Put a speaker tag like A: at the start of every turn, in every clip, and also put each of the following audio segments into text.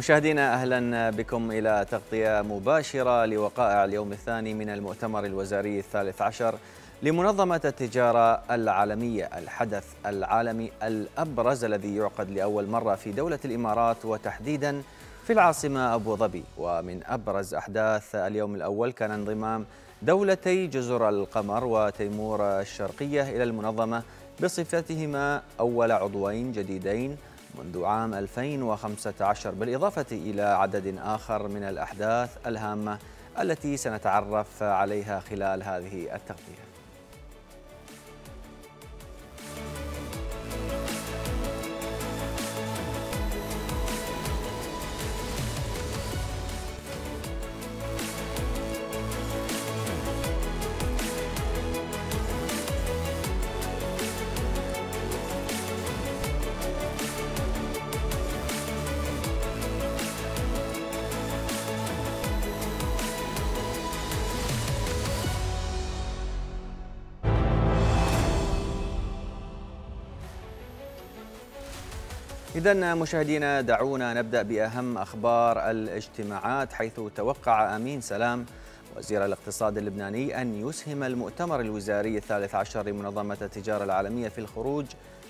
A: مشاهدينا اهلا بكم الى تغطيه مباشره لوقائع اليوم الثاني من المؤتمر الوزاري الثالث عشر لمنظمه التجاره العالميه الحدث العالمي الابرز الذي يعقد لاول مره في دوله الامارات وتحديدا في العاصمه ابو ظبي ومن ابرز احداث اليوم الاول كان انضمام دولتي جزر القمر وتيمور الشرقيه الى المنظمه بصفتهما اول عضوين جديدين منذ عام 2015 بالإضافة إلى عدد آخر من الأحداث الهامة التي سنتعرف عليها خلال هذه التغطية إذا مشاهدينا دعونا نبدأ بأهم أخبار الاجتماعات حيث توقع أمين سلام وزير الاقتصاد اللبناني أن يسهم المؤتمر الوزاري الثالث عشر لمنظمة التجارة العالمية في الخروج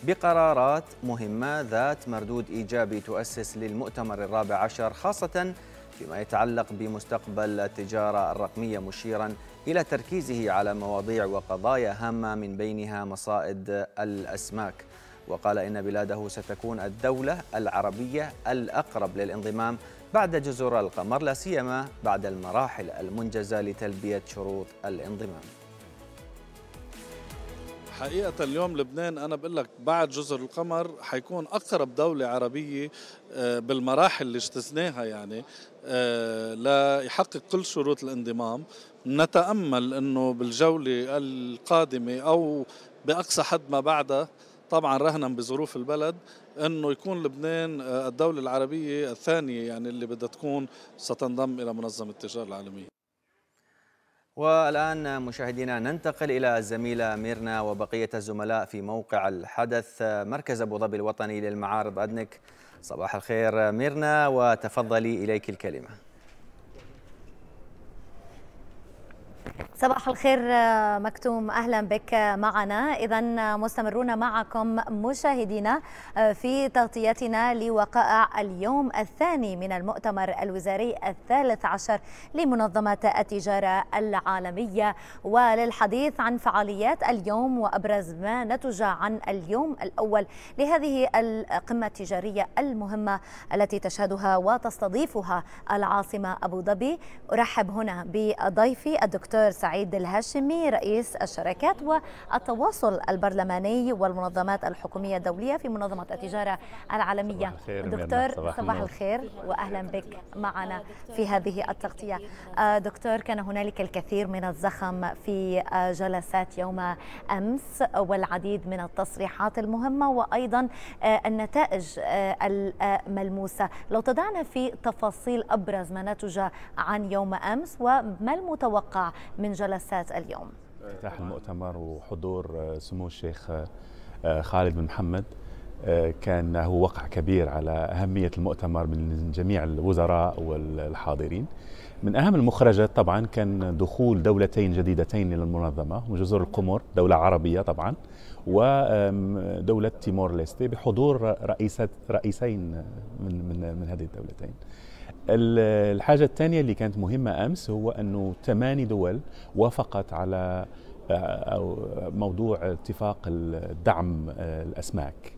A: بقرارات مهمة ذات مردود إيجابي تؤسس للمؤتمر الرابع عشر خاصة فيما يتعلق بمستقبل التجارة الرقمية مشيرا إلى تركيزه على مواضيع وقضايا هامة من بينها مصائد الأسماك وقال إن بلاده ستكون الدولة العربية الأقرب للانضمام بعد جزر القمر لا سيما بعد المراحل المنجزة لتلبية شروط الانضمام
B: حقيقة اليوم لبنان أنا بقول لك بعد جزر القمر حيكون أقرب دولة عربية آه، بالمراحل اللي اجتزناها يعني آه، ليحقق كل شروط الانضمام نتأمل أنه بالجولة القادمة أو بأقصى حد ما بعدها طبعا رهنا بظروف البلد انه يكون لبنان آه، الدوله العربيه الثانيه يعني اللي بدها تكون ستنضم الى منظمه التجاره العالميه
A: والآن مشاهدينا ننتقل إلى الزميلة ميرنا وبقية الزملاء في موقع الحدث مركز أبو ظبي الوطني للمعارض أدنك صباح الخير ميرنا وتفضلي إليك الكلمة
C: صباح الخير مكتوم اهلا بك معنا اذا مستمرون معكم مشاهدينا في تغطيتنا لوقائع اليوم الثاني من المؤتمر الوزاري الثالث عشر لمنظمه التجاره العالميه وللحديث عن فعاليات اليوم وابرز ما نتج عن اليوم الاول لهذه القمه التجاريه المهمه التي تشهدها وتستضيفها العاصمه ابو ظبي ارحب هنا بضيفي الدكتور الدكتور سعيد الهاشمي رئيس الشركات والتواصل البرلماني والمنظمات الحكومية الدولية في منظمة التجارة العالمية دكتور صباح, صباح الخير وأهلا بك معنا في هذه التغطية آه، دكتور كان هنالك الكثير من الزخم في آه، جلسات يوم أمس والعديد من التصريحات المهمة وأيضا آه، النتائج الملموسة لو تضعنا في تفاصيل أبرز ما نتج عن يوم أمس وما المتوقع من جلسات اليوم
B: افتتاح المؤتمر وحضور آه، سمو الشيخ آه، آه، خالد بن محمد كان هو وقع كبير على أهمية المؤتمر من جميع الوزراء والحاضرين من أهم المخرجات طبعا كان دخول دولتين جديدتين إلى المنظمة وجزر القمر دولة عربية طبعا ودولة تيمور ليستي بحضور رئيسة رئيسين من, من, من هذه الدولتين الحاجة الثانية اللي كانت مهمة أمس هو أنه ثماني دول وافقت على آه، موضوع اتفاق الدعم آه، الأسماك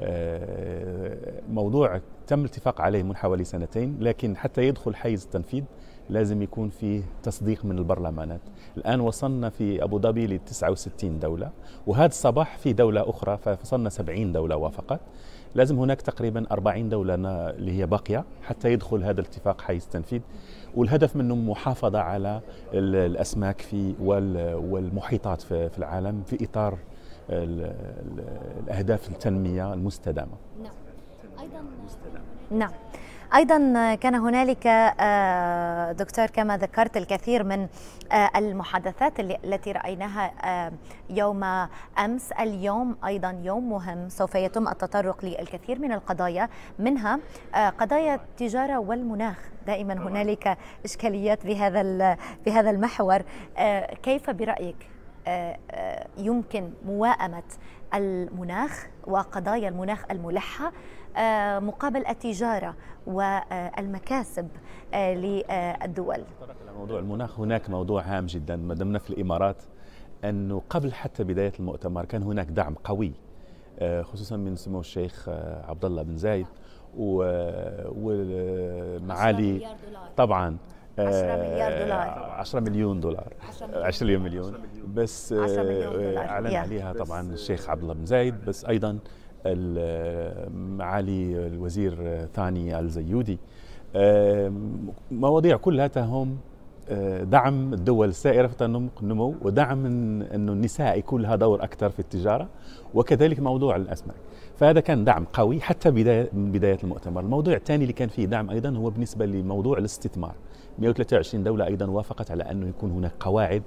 B: آه، موضوع تم الاتفاق عليه من حوالي سنتين لكن حتى يدخل حيز التنفيذ لازم يكون فيه تصديق من البرلمانات الآن وصلنا في أبو ظبي ل 69 دولة وهذا الصباح في دولة أخرى فوصلنا 70 دولة وافقت لازم هناك تقريبا 40 دولة اللي هي باقية حتى يدخل هذا الاتفاق حيز والهدف منه محافظة على الأسماك في والمحيطات في العالم في إطار الأهداف التنمية المستدامة
D: نعم
C: أيضا مستدامة نعم أيضا كان هنالك آه، دكتور كما ذكرت الكثير من آه، المحادثات التي رأيناها آه، يوم أمس اليوم أيضا يوم مهم سوف يتم التطرق للكثير من القضايا منها قضايا التجارة والمناخ دائما هنالك إشكاليات بهذا بهذا المحور كيف برأيك يمكن موائمة المناخ وقضايا المناخ الملحة آه، مقابل التجارة والمكاسب آه، للدول
B: موضوع المناخ هناك موضوع هام جدا ما دمنا في الإمارات أنه قبل حتى بداية المؤتمر كان هناك دعم قوي آه، خصوصا من سمو الشيخ عبد الله بن زايد ومعالي طبعا 10 مليار دولار 10 مليون دولار 10 مليون, مليون بس مليون دولار اعلن عليها طبعا الشيخ عبد الله بن زايد بس ايضا معالي الوزير ثاني الزيودي مواضيع كلها تهم آه، دعم الدول السائرة في النمو ودعم أنه النساء يكون لها دور أكثر في التجارة وكذلك موضوع الأسماك فهذا كان دعم قوي حتى بداية من بداية المؤتمر الموضوع الثاني اللي كان فيه دعم أيضا هو بالنسبة لموضوع الاستثمار 123 دولة أيضا وافقت على أنه يكون هناك قواعد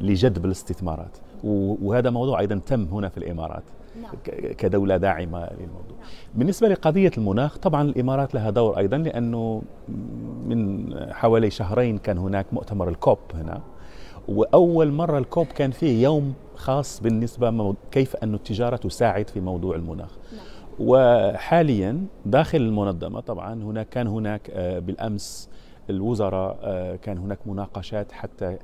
B: لجذب الاستثمارات وهذا موضوع أيضا تم هنا في الإمارات نعم. كدولة داعمة للموضوع بالنسبة لقضية المناخ طبعا الإمارات لها دور أيضا لأنه من حوالي شهرين كان هناك مؤتمر الكوب هنا وأول مرة الكوب كان فيه يوم خاص بالنسبة كيف أن التجارة تساعد في موضوع المناخ نعم. وحاليا داخل المنظمة طبعا هناك كان هناك آه، بالأمس الوزراء آه، كان هناك مناقشات حتى آه،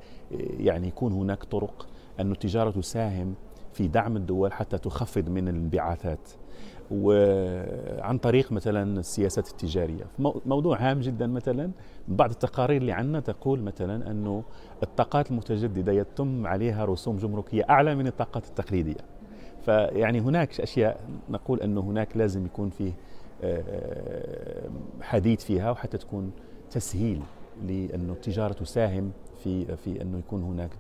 B: يعني يكون هناك طرق أن التجارة تساهم في دعم الدول حتى تخفض من الانبعاثات وعن طريق مثلا السياسات التجاريه موضوع هام جدا مثلا بعض التقارير اللي عندنا تقول مثلا انه الطاقات المتجدده يتم عليها رسوم جمركيه اعلى من الطاقات التقليديه فيعني هناك اشياء نقول انه هناك لازم يكون فيه آه، آه، حديث فيها وحتى تكون تسهيل لانه التجاره تساهم في في انه يكون هناك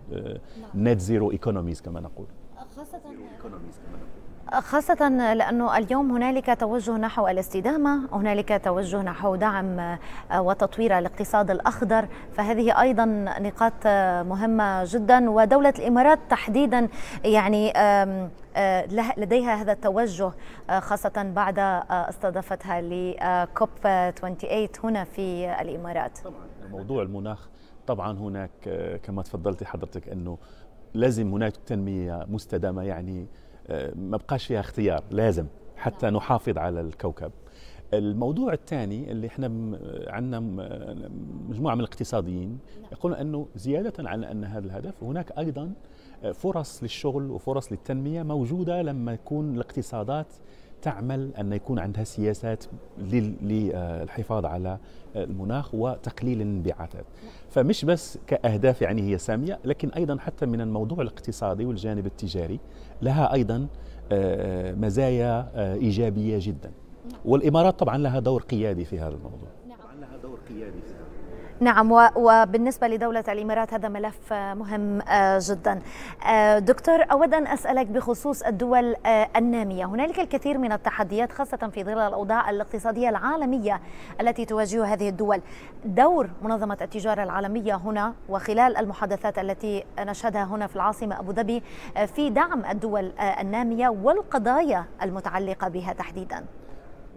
B: نت زيرو ايكونوميز كما نقول خاصة
C: خاصة لأنه اليوم هنالك توجه نحو الاستدامة هنالك توجه نحو دعم وتطوير الاقتصاد الأخضر فهذه أيضا نقاط مهمة جدا ودولة الإمارات تحديدا يعني لديها هذا التوجه خاصة بعد استضافتها لكوب 28 هنا في الإمارات طبعا
B: موضوع المناخ طبعا هناك كما تفضلتي حضرتك أنه لازم هناك تنميه مستدامه يعني آه، ما بقاش فيها اختيار لازم حتى نحافظ على الكوكب الموضوع الثاني اللي احنا عندنا مجموعه من الاقتصاديين نعم. يقولون انه زياده على ان هذا الهدف هناك ايضا آه، فرص للشغل وفرص للتنميه موجوده لما يكون الاقتصادات تعمل ان يكون عندها سياسات للحفاظ على المناخ وتقليل الانبعاثات نعم. فمش بس كأهداف يعني هي سامية لكن أيضا حتى من الموضوع الاقتصادي والجانب التجاري لها أيضا آه، آه، مزايا آه، إيجابية جدا والإمارات طبعا لها دور قيادي في هذا الموضوع نعم. لها دور قيادي في
C: نعم وبالنسبة لدولة الإمارات هذا ملف آه، مهم آه، جدا آه، دكتور أود أن أسألك بخصوص الدول النامية هنالك الكثير من التحديات خاصة في ظل الأوضاع الاقتصادية العالمية التي تواجهها هذه الدول دور منظمة التجارة العالمية هنا وخلال المحادثات التي نشهدها هنا في العاصمة أبو ظبي في دعم الدول النامية والقضايا المتعلقة بها تحديدا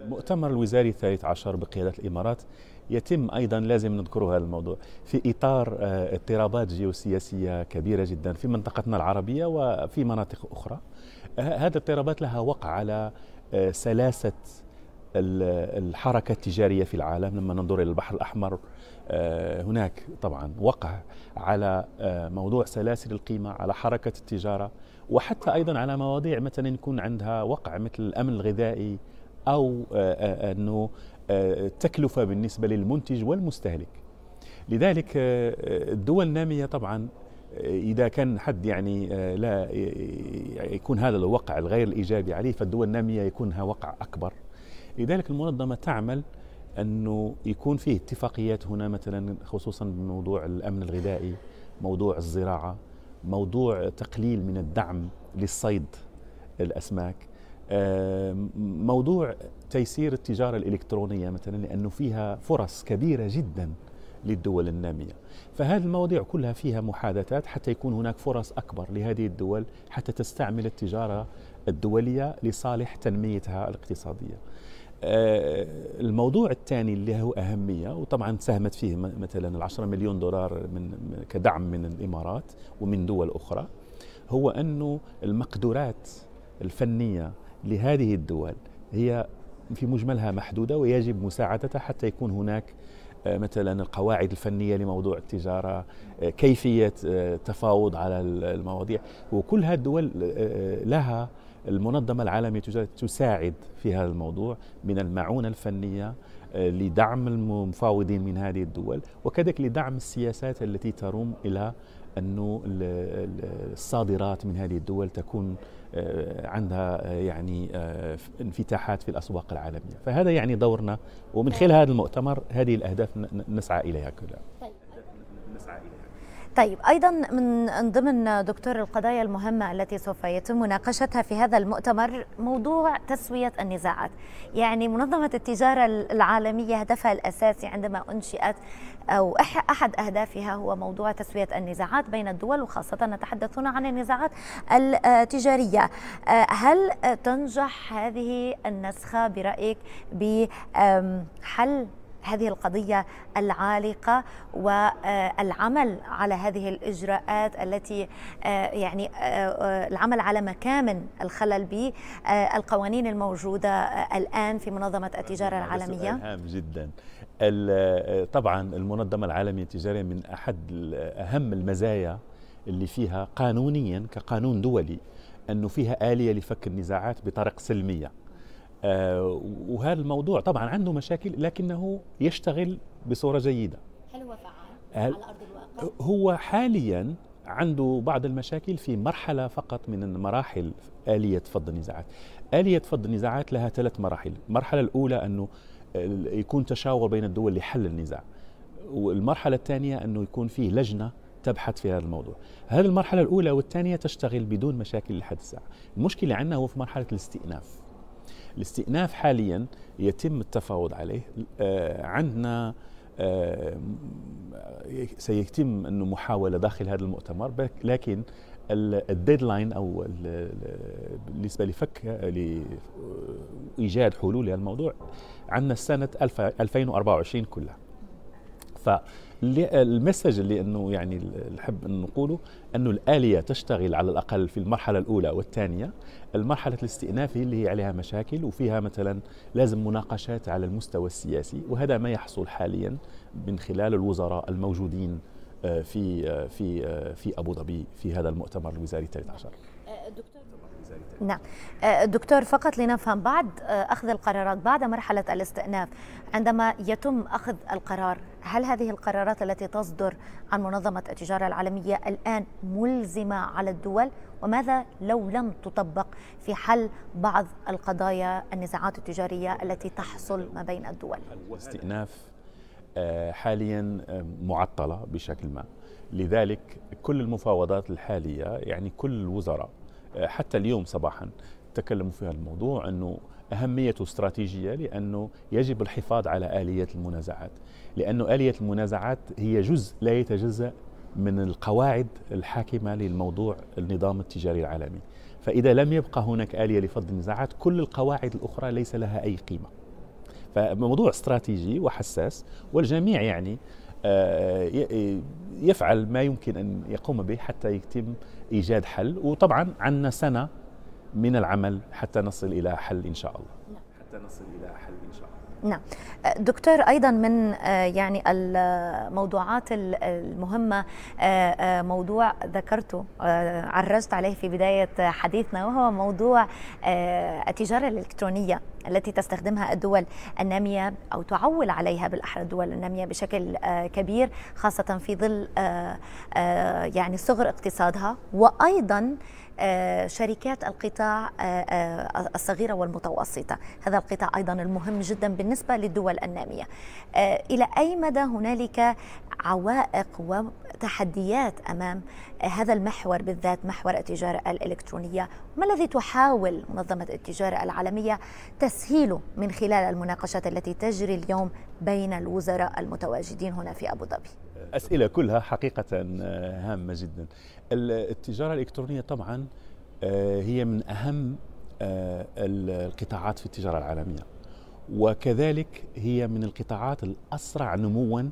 B: مؤتمر الوزاري الثالث عشر بقيادة الإمارات يتم ايضا لازم نذكر هذا الموضوع في اطار آه، اضطرابات جيوسياسيه كبيره جدا في منطقتنا العربيه وفي مناطق اخرى آه، هذه الاضطرابات لها وقع على آه، سلاسه الحركة التجارية في العالم لما ننظر إلى البحر الأحمر هناك طبعا وقع على موضوع سلاسل القيمة على حركة التجارة وحتى أيضا على مواضيع مثلا يكون عندها وقع مثل الأمن الغذائي أو أنه التكلفة بالنسبة للمنتج والمستهلك لذلك آه، آه، الدول النامية طبعا آه، إذا كان حد يعني لا يعني يكون هذا الوقع الغير الإيجابي عليه فالدول النامية يكونها وقع أكبر لذلك المنظمة تعمل أنه يكون فيه اتفاقيات هنا مثلا خصوصا بموضوع الأمن الغذائي موضوع الزراعة موضوع تقليل من الدعم للصيد الأسماك آه، موضوع تيسير التجارة الإلكترونية مثلا لأنه فيها فرص كبيرة جدا للدول النامية فهذه المواضيع كلها فيها محادثات حتى يكون هناك فرص أكبر لهذه الدول حتى تستعمل التجارة الدولية لصالح تنميتها الاقتصادية آه، الموضوع الثاني اللي هو أهمية وطبعا ساهمت فيه مثلا العشرة مليون دولار من كدعم من الإمارات ومن دول أخرى هو أنه المقدورات الفنية لهذه الدول هي في مجملها محدوده ويجب مساعدتها حتى يكون هناك آه، مثلا القواعد الفنيه لموضوع التجاره آه، كيفيه التفاوض آه، على المواضيع وكل هذه الدول لها المنظمه العالميه تساعد في هذا الموضوع من المعونه الفنيه لدعم المفاوضين من هذه الدول وكذلك لدعم السياسات التي تروم الى أنه الصادرات من هذه الدول تكون آه، عندها آه، يعني آه، انفتاحات في الأسواق العالمية فهذا يعني دورنا ومن خلال هذا المؤتمر هذه الأهداف نسعى إليها كلها طيب. نسعى إليها
C: طيب ايضا من ضمن دكتور القضايا المهمه التي سوف يتم مناقشتها في هذا المؤتمر موضوع تسويه النزاعات، يعني منظمه التجاره العالميه هدفها الاساسي عندما انشئت أو أحد أهدافها هو موضوع تسوية النزاعات بين الدول وخاصة نتحدث هنا عن النزاعات التجارية آه، هل تنجح هذه النسخة برأيك بحل هذه القضية العالقة والعمل آه، على هذه الإجراءات التي آه، يعني العمل على مكامن الخلل بالقوانين الموجودة الآن في منظمة التجارة العالمية سؤال
B: هام جداً طبعا المنظمة العالمية التجارية من أحد أهم المزايا اللي فيها قانونيا كقانون دولي أنه فيها آلية لفك النزاعات بطرق سلمية آه، وهذا الموضوع طبعا عنده مشاكل لكنه يشتغل بصورة جيدة هل هو فعال على أرض الواقع؟ هو حاليا عنده بعض المشاكل في مرحلة فقط من المراحل آلية فض النزاعات آلية فض النزاعات لها ثلاث مراحل المرحلة الأولى أنه آه، يكون تشاور بين الدول لحل النزاع والمرحلة الثانية أنه يكون فيه لجنة تبحث في هذا الموضوع هذه المرحلة الأولى والثانية تشتغل بدون مشاكل لحد الساعة المشكلة عندنا هو في مرحلة الاستئناف الاستئناف حاليا يتم التفاوض عليه آه، عندنا آه، سيتم انه محاوله داخل هذا المؤتمر لكن الديدلاين او بالنسبه لفك لايجاد حلول للموضوع عندنا سنه 2024 كلها المسج اللي انه يعني نحب انه نقوله انه الاليه تشتغل على الاقل في المرحله الاولى والثانيه المرحله الاستئنافيه اللي هي عليها مشاكل وفيها مثلا لازم مناقشات على المستوى السياسي وهذا ما يحصل حاليا من خلال الوزراء الموجودين آه، في آه، في آه، في ابو ظبي في هذا المؤتمر الوزاري الثالث عشر دكتور
C: نعم دكتور فقط لنفهم بعد أخذ القرارات بعد مرحلة الاستئناف عندما يتم أخذ القرار هل هذه القرارات التي تصدر عن منظمة التجارة العالمية الآن ملزمة على الدول وماذا لو لم تطبق في حل بعض القضايا النزاعات التجارية التي تحصل ما بين الدول واستئناف
B: آه، حاليا آه، معطله بشكل ما لذلك كل المفاوضات الحاليه يعني كل الوزراء آه، حتى اليوم صباحا تكلموا في هذا الموضوع انه اهميته استراتيجيه لانه يجب الحفاظ على اليه المنازعات لانه اليه المنازعات هي جزء لا يتجزا من القواعد الحاكمه للموضوع النظام التجاري العالمي فاذا لم يبقى هناك اليه لفض النزاعات كل القواعد الاخرى ليس لها اي قيمه فموضوع استراتيجي وحساس والجميع يعني آه، يفعل ما يمكن ان يقوم به حتى يتم ايجاد حل وطبعا عندنا سنه من العمل حتى نصل الى حل ان شاء الله نعم. حتى نصل الى حل ان
E: شاء الله
C: نعم دكتور ايضا من آه، يعني الموضوعات المهمه آه، آه، موضوع ذكرته عرجت عليه في بدايه حديثنا وهو موضوع التجاره الالكترونيه التي تستخدمها الدول الناميه او تعول عليها بالاحرى الدول الناميه بشكل كبير خاصه في ظل يعني صغر اقتصادها وايضا آه، شركات القطاع آه، آه، الصغيرة والمتوسطة هذا القطاع أيضا المهم جدا بالنسبة للدول النامية إلى أي مدى هنالك عوائق وتحديات أمام هذا المحور بالذات محور التجارة الإلكترونية ما الذي تحاول منظمة التجارة العالمية تسهيله من خلال المناقشات التي تجري اليوم بين الوزراء المتواجدين هنا في أبو ظبي
B: أسئلة كلها حقيقة آه، هامة جدا التجارة الإلكترونية طبعا آه، هي من أهم آه، القطاعات في التجارة العالمية وكذلك هي من القطاعات الأسرع نموا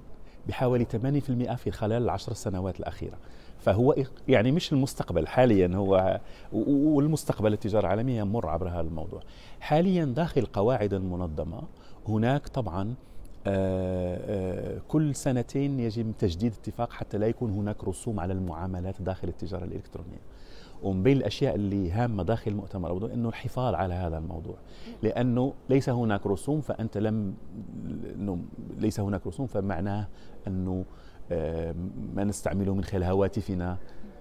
B: بحوالي 8% في خلال العشر سنوات الأخيرة فهو يعني مش المستقبل حاليا هو والمستقبل التجارة العالمية يمر عبر هذا الموضوع حاليا داخل قواعد المنظمة هناك طبعا آه، آه، كل سنتين يجب تجديد اتفاق حتى لا يكون هناك رسوم على المعاملات داخل التجاره الالكترونيه. ومن بين الاشياء اللي هامه داخل المؤتمر ابو انه الحفاظ على هذا الموضوع لانه ليس هناك رسوم فانت لم انه ليس هناك رسوم فمعناه انه آه، ما نستعمله من خلال هواتفنا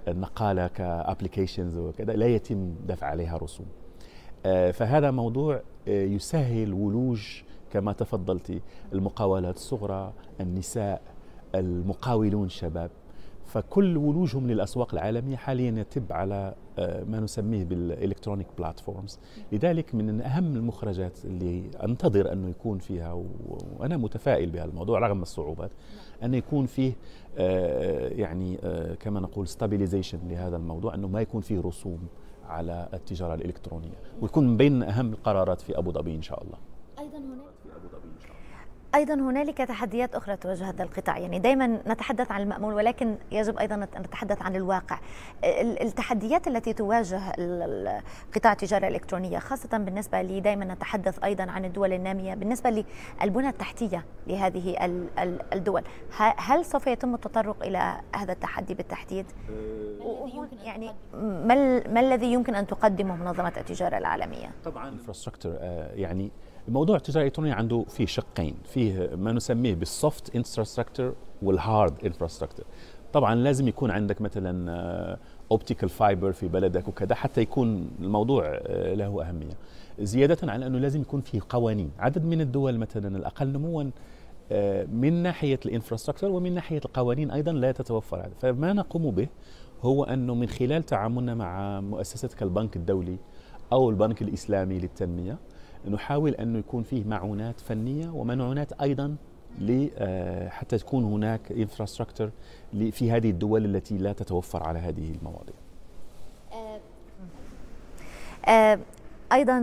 B: النقاله كابلكيشنز وكذا لا يتم دفع عليها رسوم فهذا موضوع يسهل ولوج كما تفضلتي المقاولات الصغرى النساء المقاولون الشباب فكل ولوجهم للاسواق العالميه حاليا يتب على آه، ما نسميه بالالكترونيك بلاتفورمز لذلك من اهم المخرجات اللي انتظر انه يكون فيها وانا متفائل بهذا الموضوع رغم الصعوبات ان يكون فيه آه، يعني آه، كما نقول ستابيليزيشن لهذا الموضوع انه ما يكون فيه رسوم على التجاره الالكترونيه ويكون من بين اهم القرارات في ابو ظبي ان شاء الله ايضا هناك
C: ايضا هنالك تحديات اخرى تواجه هذا القطاع يعني دائما نتحدث عن المامول ولكن يجب ايضا ان نتحدث عن الواقع التحديات التي تواجه قطاع التجاره الالكترونيه خاصه بالنسبه لي دائما نتحدث ايضا عن الدول الناميه بالنسبه للبنى التحتيه لهذه الدول هل سوف يتم التطرق الى هذا التحدي بالتحديد يعني ما الذي يمكن ان تقدمه منظمه التجاره العالميه
B: طبعا آه، يعني موضوع التجاره الالكترونيه عنده فيه شقين فيه ما نسميه بالسوفت انفراستراكشر والهارد انفراستراكشر طبعا لازم يكون عندك مثلا اوبتيكال آه، فايبر في بلدك وكذا حتى يكون الموضوع آه، له اهميه زياده على انه لازم يكون فيه قوانين عدد من الدول مثلا الاقل نموا آه، من ناحيه الانفراستراكشر ومن ناحيه القوانين ايضا لا تتوفر فما نقوم به هو انه من خلال تعاملنا مع مؤسسات كالبنك الدولي او البنك الاسلامي للتنميه نحاول أن يكون فيه معونات فنية ومعونات أيضا آه، حتى تكون هناك انفراستراكتر في هذه الدول التي لا تتوفر على هذه المواضيع. آه،
C: آه، ايضا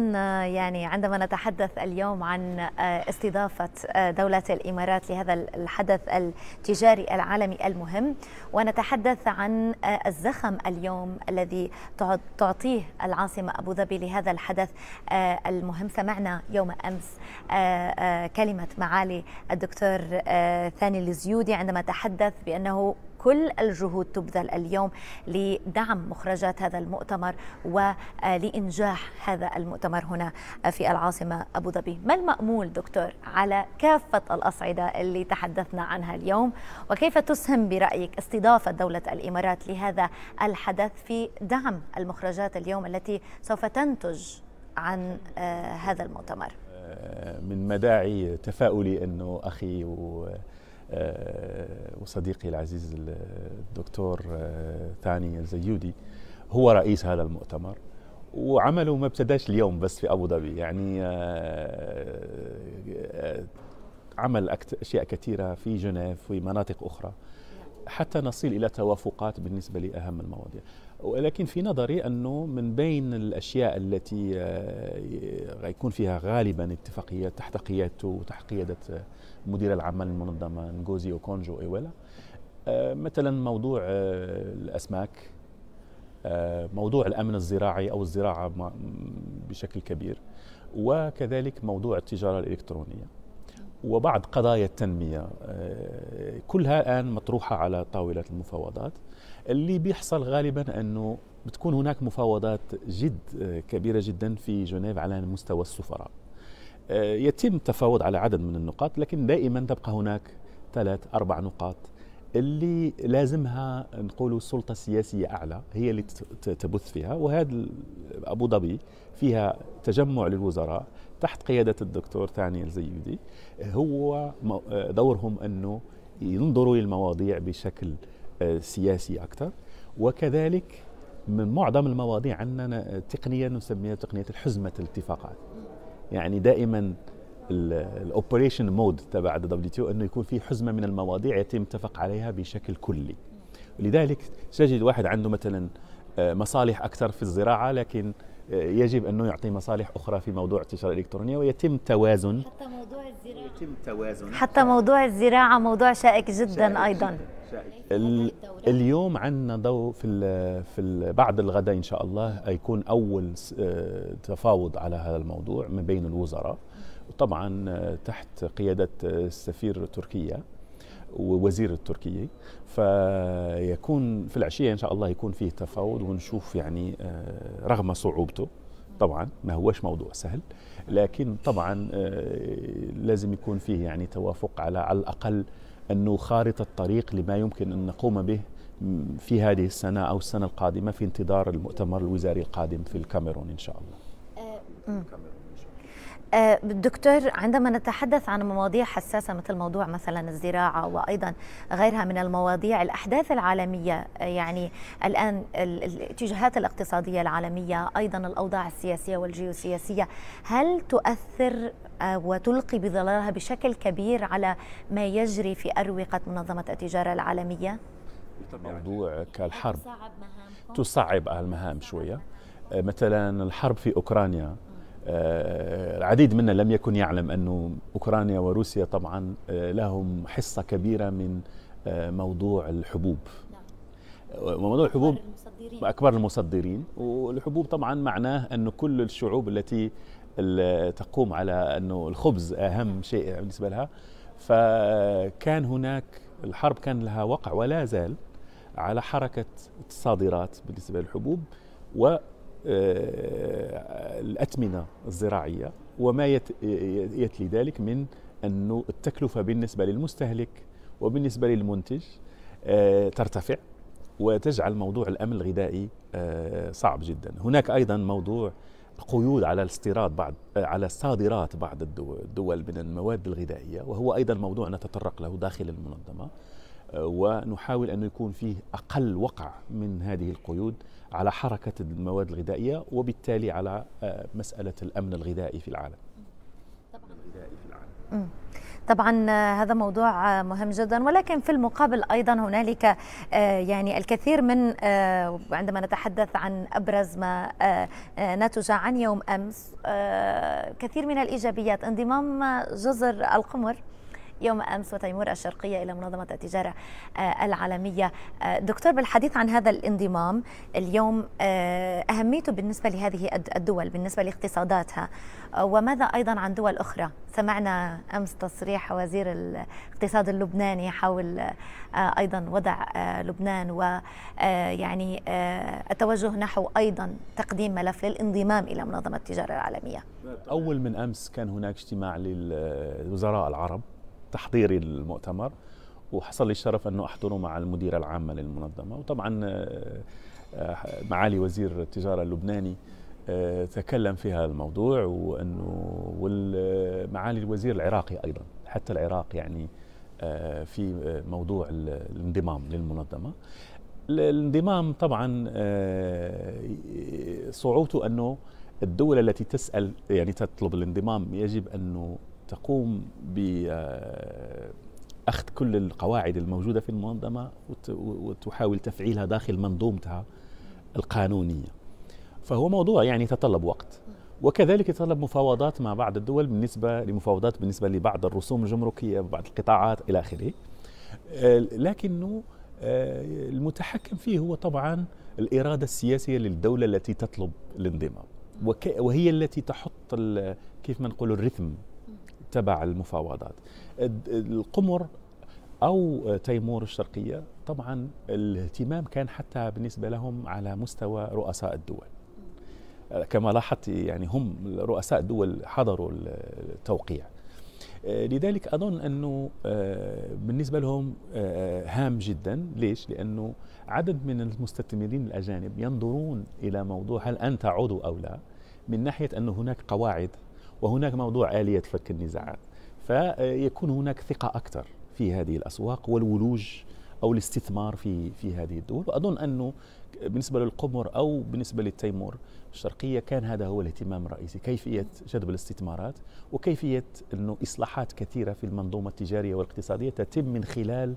C: يعني عندما نتحدث اليوم عن آه، استضافه آه، دوله الامارات لهذا الحدث التجاري العالمي المهم ونتحدث عن آه، الزخم اليوم الذي تعطيه العاصمه ابو ظبي لهذا الحدث المهم سمعنا يوم امس كلمه معالي الدكتور ثاني الزيودي عندما تحدث بانه كل الجهود تبذل اليوم لدعم مخرجات هذا المؤتمر ولإنجاح هذا المؤتمر هنا في العاصمة أبو ظبي ما المأمول دكتور على كافة الأصعدة اللي تحدثنا عنها اليوم وكيف تسهم برأيك استضافة دولة الإمارات لهذا الحدث في دعم المخرجات اليوم التي سوف تنتج عن آه، هذا المؤتمر
B: آه، من مداعي تفاؤلي أنه أخي و آه، وصديقي العزيز الدكتور آه، ثاني الزيودي هو رئيس هذا المؤتمر وعمله ما ابتداش اليوم بس في ابو ظبي يعني آه، عمل اشياء كثيره في جنيف وفي مناطق اخرى حتى نصل الى توافقات بالنسبه لاهم المواضيع ولكن في نظري أنه من بين الأشياء التي آه، غيكون فيها غالبا اتفاقيات تحت قيادته وتحت قيادة مدير العام للمنظمة نجوزي وكونجو إيولا آه، مثلا موضوع آه، الأسماك موضوع الأمن الزراعي أو الزراعة بشكل كبير وكذلك موضوع التجارة الإلكترونية وبعض قضايا التنمية كلها الآن مطروحة على طاولة المفاوضات اللي بيحصل غالبا انه بتكون هناك مفاوضات جد آه، كبيره جدا في جنيف على مستوى السفراء آه، يتم التفاوض على عدد من النقاط لكن دائما تبقى هناك ثلاث اربع نقاط اللي لازمها نقولوا سلطة سياسية أعلى هي اللي تبث فيها وهذا أبو ظبي فيها تجمع للوزراء تحت قيادة الدكتور ثاني الزيودي هو آه، دورهم أنه ينظروا للمواضيع بشكل آه، سياسي أكثر وكذلك من معظم المواضيع عندنا آه، تقنية نسميها تقنية الحزمة الاتفاقات يعني دائما الاوبريشن مود تبع دبليو انه يكون في حزمه من المواضيع يتم اتفق عليها بشكل كلي لذلك تجد واحد عنده مثلا آه، مصالح اكثر في الزراعه لكن يجب انه يعطي مصالح اخرى في موضوع التجاره الالكترونيه ويتم توازن حتى موضوع الزراعه يتم توازن
C: حتى موضوع الزراعه موضوع شائك جدا شائك ايضا جداً.
B: اليوم عندنا ضوء في الـ في الـ بعد الغداء ان شاء الله يكون اول آه، تفاوض على هذا الموضوع ما بين الوزراء وطبعا آه، تحت قياده آه، السفير تركيا ووزير التركي فيكون في العشيه ان شاء الله يكون فيه تفاوض ونشوف يعني رغم صعوبته طبعا ما هوش موضوع سهل لكن طبعا لازم يكون فيه يعني توافق على على الاقل أنه خارطة طريق لما يمكن أن نقوم به في هذه السنة أو السنة القادمة في انتظار المؤتمر الوزاري القادم في الكاميرون إن شاء الله
C: آه، آه، دكتور عندما نتحدث عن مواضيع حساسة مثل موضوع مثلا الزراعة وأيضا غيرها من المواضيع الأحداث العالمية آه، يعني الآن الاتجاهات الاقتصادية العالمية أيضا الأوضاع السياسية والجيوسياسية هل تؤثر آه، وتلقي بظلالها بشكل كبير على ما يجري في أروقة منظمة التجارة العالمية؟
B: موضوع كالحرب تصعب المهام شوية مثلا الحرب في أوكرانيا آه، العديد منا لم يكن يعلم أن أوكرانيا وروسيا طبعا آه، لهم حصة كبيرة من آه، موضوع الحبوب نعم. وموضوع الحبوب المصدرين. أكبر المصدرين والحبوب طبعا معناه أن كل الشعوب التي تقوم على أنه الخبز أهم شيء بالنسبة لها فكان هناك الحرب كان لها وقع ولا زال على حركة الصادرات بالنسبة للحبوب و آه، الأتمنة الزراعية وما يتلي ذلك من أنه التكلفة بالنسبة للمستهلك وبالنسبة للمنتج آه، ترتفع وتجعل موضوع الأمن الغذائي آه، صعب جدا هناك أيضا موضوع قيود على الاستيراد بعض على صادرات بعض الدول من المواد الغذائيه وهو ايضا موضوع نتطرق له داخل المنظمه ونحاول أن يكون فيه أقل وقع من هذه القيود على حركة المواد الغذائية وبالتالي على آه، مسألة الأمن الغذائي في العالم
C: طبعا طبعا آه، هذا موضوع آه، مهم جدا ولكن في المقابل ايضا هنالك يعني الكثير من عندما نتحدث عن ابرز ما نتج عن يوم امس كثير من الايجابيات انضمام جزر القمر يوم أمس وتيمور الشرقية إلى منظمة التجارة آه، العالمية آه، دكتور بالحديث عن هذا الانضمام اليوم آه، أهميته بالنسبة لهذه الدول بالنسبة لاقتصاداتها وماذا أيضا عن دول أخرى سمعنا أمس تصريح وزير الاقتصاد اللبناني حول أيضا وضع لبنان ويعني التوجه نحو أيضا تقديم ملف للانضمام إلى منظمة التجارة العالمية
B: أول من أمس كان هناك اجتماع للوزراء العرب تحضيري للمؤتمر وحصل لي الشرف انه احضره مع المديره العامه للمنظمه وطبعا آه، آه، معالي وزير التجاره اللبناني آه، تكلم في هذا الموضوع وانه والمعالي الوزير العراقي ايضا حتى العراق يعني في موضوع الانضمام للمنظمه الانضمام طبعا صعوبته انه الدول التي تسال يعني تطلب الانضمام يجب انه تقوم بأخذ آه، كل القواعد الموجودة في المنظمة وتحاول تفعيلها داخل منظومتها القانونية فهو موضوع يعني يتطلب وقت وكذلك يتطلب مفاوضات مع بعض الدول بالنسبة لمفاوضات بالنسبة لبعض الرسوم الجمركية وبعض القطاعات إلى آخره آه، لكنه آه، المتحكم فيه هو طبعا الإرادة السياسية للدولة التي تطلب الانضمام وهي التي تحط كيف ما نقول الرتم تبع المفاوضات القمر أو تيمور الشرقية طبعا الاهتمام كان حتى بالنسبة لهم على مستوى رؤساء الدول آه، كما لاحظت يعني هم رؤساء الدول حضروا التوقيع آه، لذلك أظن أنه آه، بالنسبة لهم هام جدا ليش؟ لأنه عدد من المستثمرين الأجانب ينظرون إلى موضوع هل أنت عضو أو لا من ناحية انه هناك قواعد وهناك موضوع آلية فك النزاعات فيكون هناك ثقة أكثر في هذه الأسواق والولوج أو الاستثمار في في هذه الدول وأظن أنه بالنسبة للقمر أو بالنسبة للتيمور الشرقية كان هذا هو الاهتمام الرئيسي كيفية جذب الاستثمارات وكيفية أنه إصلاحات كثيرة في المنظومة التجارية والاقتصادية تتم من خلال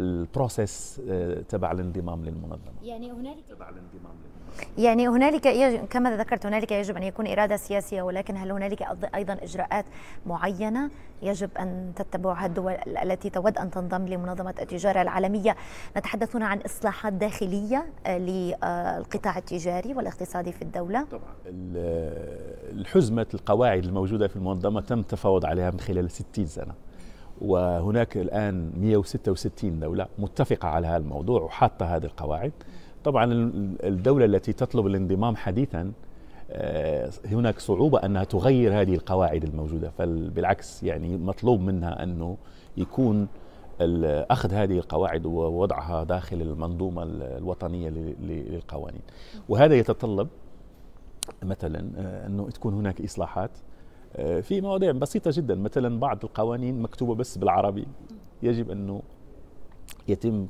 B: البروسيس آه، تبع الانضمام للمنظمه يعني هنالك تبع الانضمام للمنظمه
C: يعني هنالك كما ذكرت هنالك يجب ان يكون اراده سياسيه ولكن هل هنالك ايضا اجراءات معينه يجب ان تتبعها الدول التي تود ان تنضم لمنظمه التجاره العالميه نتحدث هنا عن اصلاحات داخليه آه، للقطاع التجاري والاقتصادي في الدوله
B: طبعا الحزمه القواعد الموجوده في المنظمه تم التفاوض عليها من خلال 60 سنه وهناك الآن 166 دولة متفقة على هذا الموضوع وحاطة هذه القواعد طبعا الدولة التي تطلب الانضمام حديثا آه، هناك صعوبة أنها تغير هذه القواعد الموجودة فبالعكس يعني مطلوب منها أنه يكون أخذ هذه القواعد ووضعها داخل المنظومة الوطنية للقوانين وهذا يتطلب مثلا آه، أنه تكون هناك إصلاحات آه، في مواضيع بسيطة جدا مثلا بعض القوانين مكتوبة بس بالعربي يجب أنه يتم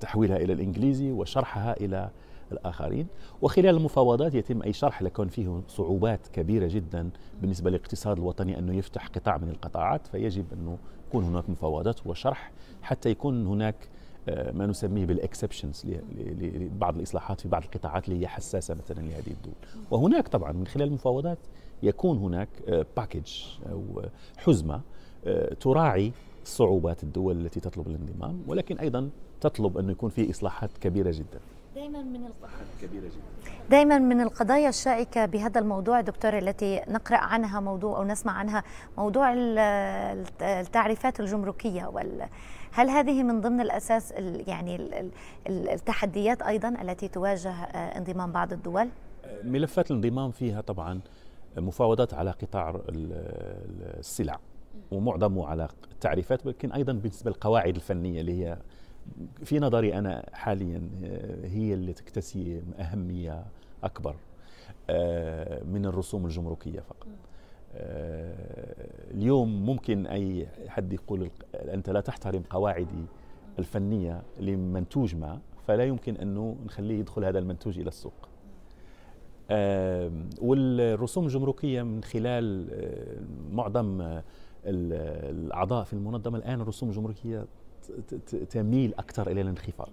B: تحويلها إلى الإنجليزي وشرحها إلى الآخرين وخلال المفاوضات يتم أي شرح لكون فيه صعوبات كبيرة جدا بالنسبة للاقتصاد الوطني أنه يفتح قطاع من القطاعات فيجب أنه يكون هناك مفاوضات وشرح حتى يكون هناك آه، ما نسميه بالاكسبشنز لبعض الاصلاحات في بعض القطاعات اللي هي حساسه مثلا لهذه الدول وهناك طبعا من خلال المفاوضات يكون هناك باكج آه، أو آه، حزمة آه، تراعي صعوبات الدول التي تطلب الانضمام ولكن أيضا تطلب أن يكون في إصلاحات كبيرة جدا دائما من كبيرة جدا
C: دائما من القضايا الشائكة بهذا الموضوع دكتور التي نقرأ عنها موضوع أو نسمع عنها موضوع التعريفات الجمركية وال هل هذه من ضمن الأساس يعني التحديات أيضا التي تواجه انضمام بعض الدول؟
B: ملفات الانضمام فيها طبعا مفاوضات على قطاع السلع ومعظمه على التعريفات ولكن ايضا بالنسبه للقواعد الفنيه اللي هي في نظري انا حاليا آه، هي اللي تكتسي اهميه اكبر آه، من الرسوم الجمركيه فقط. آه، اليوم ممكن اي حد يقول انت لا تحترم قواعدي الفنيه لمنتوج ما فلا يمكن انه نخليه يدخل هذا المنتوج الى السوق. آه، والرسوم الجمركية من خلال آه، معظم آه، الأعضاء في المنظمة الآن الرسوم الجمركية تميل أكثر إلى الانخفاض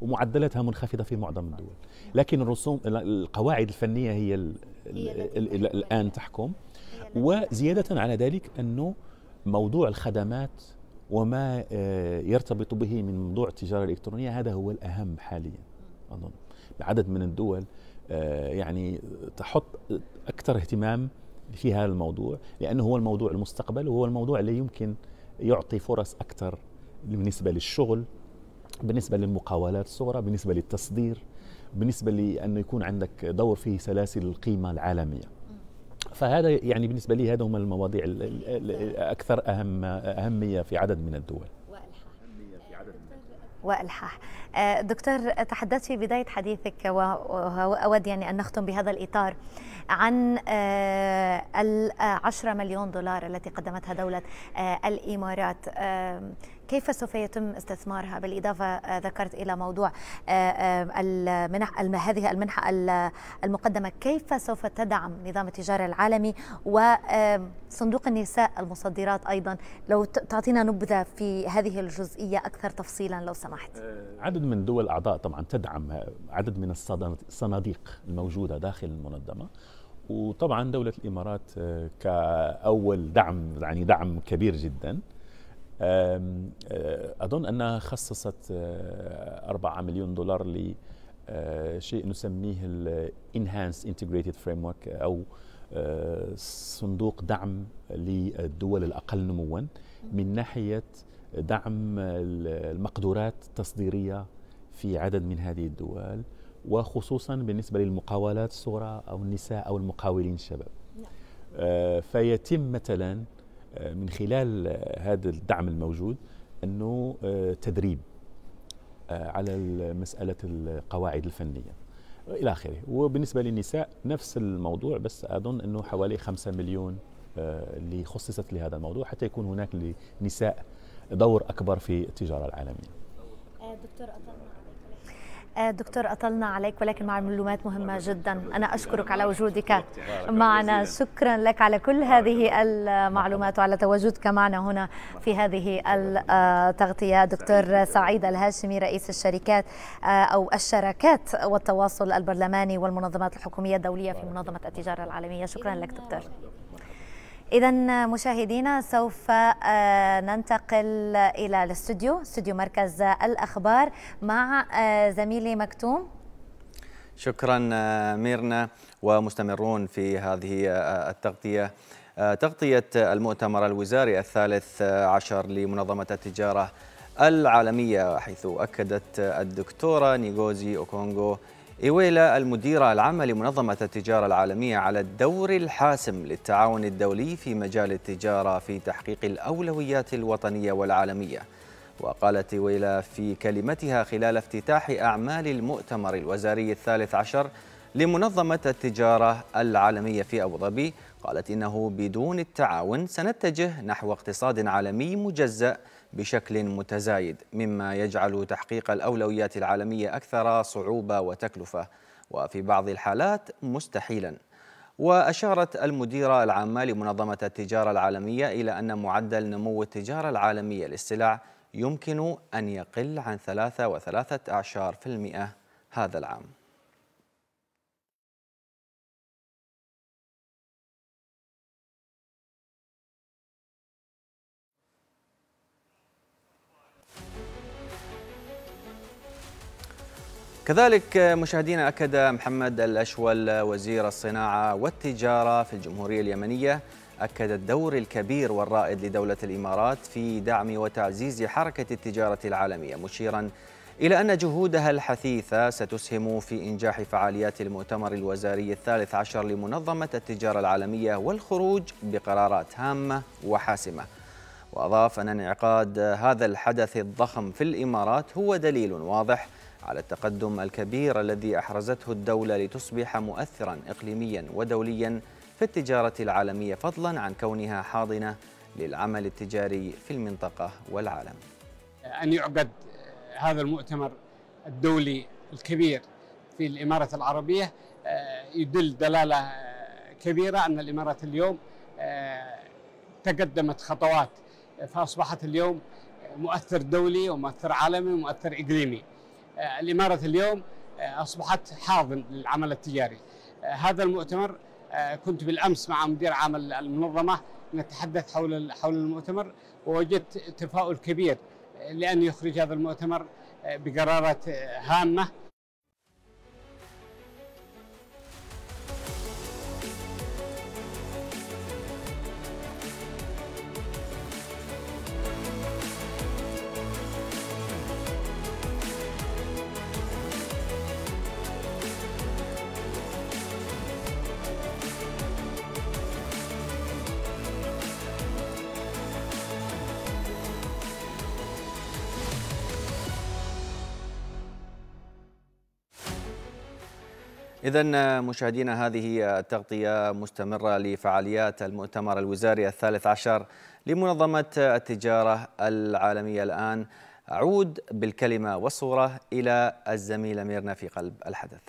B: ومعدلاتها منخفضة في معظم الدول لكن الرسوم القواعد الفنية هي الآن تحكم وزيادة على ذلك أنه موضوع الخدمات وما يرتبط به من موضوع التجارة الإلكترونية هذا هو الأهم حاليا أظن بعدد من الدول آه، يعني تحط اكثر اهتمام في هذا الموضوع لانه هو الموضوع المستقبل وهو الموضوع اللي يمكن يعطي فرص اكثر بالنسبه للشغل بالنسبه للمقاولات الصغرى بالنسبه للتصدير بالنسبه لانه يكون عندك دور في سلاسل القيمه العالميه فهذا يعني بالنسبه لي هذا هم المواضيع الاكثر اهم اهميه في عدد من الدول
C: والحاح. آه، دكتور تحدثت في بدايه حديثك واود يعني ان نختم بهذا الاطار عن آه، ال 10 مليون دولار التي قدمتها دوله آه، الامارات كيف سوف يتم استثمارها بالإضافة آه، ذكرت إلى موضوع آه، آه، المنح هذه المنحة المقدمة كيف سوف تدعم نظام التجارة العالمي وصندوق النساء المصدرات أيضا لو تعطينا نبذة في هذه الجزئية أكثر تفصيلا لو سمحت
B: عدد من دول الأعضاء طبعا تدعم عدد من الصناديق الموجودة داخل المنظمة وطبعا دولة الإمارات كأول دعم يعني دعم كبير جدا آه، أظن أنها خصصت 4 آه، مليون دولار لشيء آه، نسميه الانهانس انتجريتد فريم Framework أو صندوق دعم للدول الأقل نموا من ناحية دعم المقدورات التصديرية في عدد من هذه الدول وخصوصا بالنسبة للمقاولات الصغرى أو النساء أو المقاولين الشباب نعم. فيتم مثلا آه، من خلال آه، هذا الدعم الموجود انه آه، تدريب على مساله القواعد الفنيه الى اخره وبالنسبه للنساء نفس الموضوع بس اظن انه حوالي 5 مليون اللي خصصت لهذا الموضوع حتى يكون هناك للنساء دور اكبر في التجاره العالميه
E: دكتور
F: أطلع
C: آه، دكتور أطلنا عليك ولكن مع معلومات مهمة جدا أنا أشكرك على وجودك معنا شكرا لك على كل هذه المعلومات وعلى تواجدك معنا هنا في هذه التغطية دكتور سعيد الهاشمي رئيس الشركات آه، أو الشراكات والتواصل البرلماني والمنظمات الحكومية الدولية في منظمة التجارة العالمية شكرا لك دكتور إذا مشاهدينا سوف آه، ننتقل إلى الاستوديو استوديو مركز الأخبار مع آه، زميلي مكتوم
A: شكرا آه، ميرنا ومستمرون في هذه التغطية تغطية المؤتمر الوزاري الثالث عشر لمنظمة التجارة العالمية حيث أكدت الدكتورة نيغوزي أوكونغو إيويلا المديرة العامة لمنظمة التجارة العالمية على الدور الحاسم للتعاون الدولي في مجال التجارة في تحقيق الأولويات الوطنية والعالمية وقالت إيويلا في كلمتها خلال افتتاح أعمال المؤتمر الوزاري الثالث عشر لمنظمة التجارة العالمية في أبوظبي قالت إنه بدون التعاون سنتجه نحو اقتصاد عالمي مجزأ بشكل متزايد مما يجعل تحقيق الأولويات العالمية أكثر صعوبة وتكلفة وفي بعض الحالات مستحيلا وأشارت المديرة العامة لمنظمة التجارة العالمية إلى أن معدل نمو التجارة العالمية للسلع يمكن أن يقل عن 3.3% هذا العام كذلك مشاهدينا أكد محمد الأشول وزير الصناعة والتجارة في الجمهورية اليمنية أكد الدور الكبير والرائد لدولة الإمارات في دعم وتعزيز حركة التجارة العالمية مشيرا إلى أن جهودها الحثيثة ستسهم في إنجاح فعاليات المؤتمر الوزاري الثالث عشر لمنظمة التجارة العالمية والخروج بقرارات هامة وحاسمة وأضاف أن انعقاد هذا الحدث الضخم في الإمارات هو دليل واضح على التقدم الكبير الذي أحرزته الدولة لتصبح مؤثرا إقليميا ودوليا في التجارة العالمية فضلا عن كونها حاضنة للعمل التجاري في المنطقة والعالم أن يعقد هذا المؤتمر
G: الدولي الكبير في الإمارة العربية آه، يدل دلالة آه، كبيرة أن الإمارة اليوم آه، تقدمت خطوات فأصبحت اليوم مؤثر دولي ومؤثر عالمي ومؤثر إقليمي آه، الإمارة اليوم آه، أصبحت حاضن للعمل التجاري آه، هذا المؤتمر كنت بالأمس مع مدير عام المنظمة نتحدث حول حول المؤتمر ووجدت تفاؤل كبير لأن يخرج هذا المؤتمر بقرارات هامة
A: إذا مشاهدينا هذه تغطية مستمرة لفعاليات المؤتمر الوزاري الثالث عشر لمنظمة التجارة العالمية الآن أعود بالكلمة والصورة إلى الزميلة ميرنا في قلب الحدث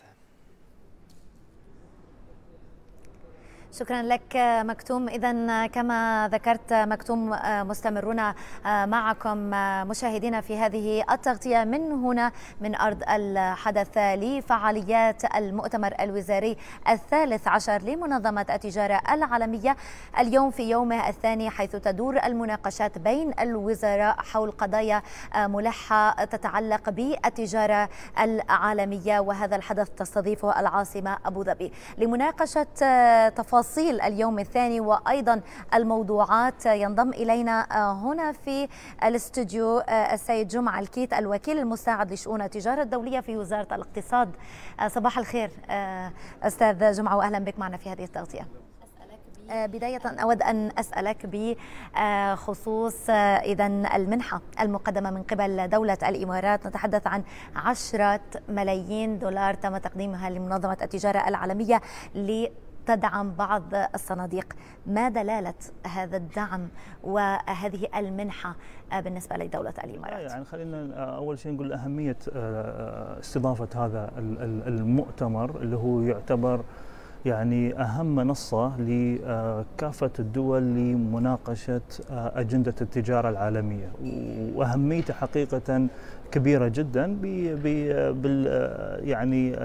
C: شكرا لك مكتوم اذا كما ذكرت مكتوم مستمرون آه، معكم آه، مشاهدينا في هذه التغطيه من هنا من ارض الحدث لفعاليات المؤتمر الوزاري الثالث عشر لمنظمه التجاره العالميه اليوم في يومه الثاني حيث تدور المناقشات بين الوزراء حول قضايا آه، ملحه تتعلق بالتجاره العالميه وهذا الحدث تستضيفه العاصمه ابو ظبي لمناقشه تفاصيل تفاصيل اليوم الثاني وأيضا الموضوعات ينضم إلينا آه، هنا في الاستوديو آه، السيد جمعة الكيت الوكيل المساعد لشؤون التجارة الدولية في وزارة الاقتصاد آه، صباح الخير أستاذ جمعة وأهلا بك معنا في هذه التغطية بداية أود أن أسألك بخصوص إذا المنحة المقدمة من قبل دولة الإمارات نتحدث عن عشرة ملايين دولار تم تقديمها لمنظمة التجارة العالمية تدعم بعض الصناديق ما دلالة هذا الدعم وهذه المنحة بالنسبة لدولة الإمارات
F: يعني خلينا أول شيء نقول أهمية آه، آه، استضافة هذا المؤتمر اللي هو يعتبر يعني أهم منصة لكافة الدول لمناقشة آه، أجندة التجارة العالمية وأهميته حقيقة كبيرة جدا ب يعني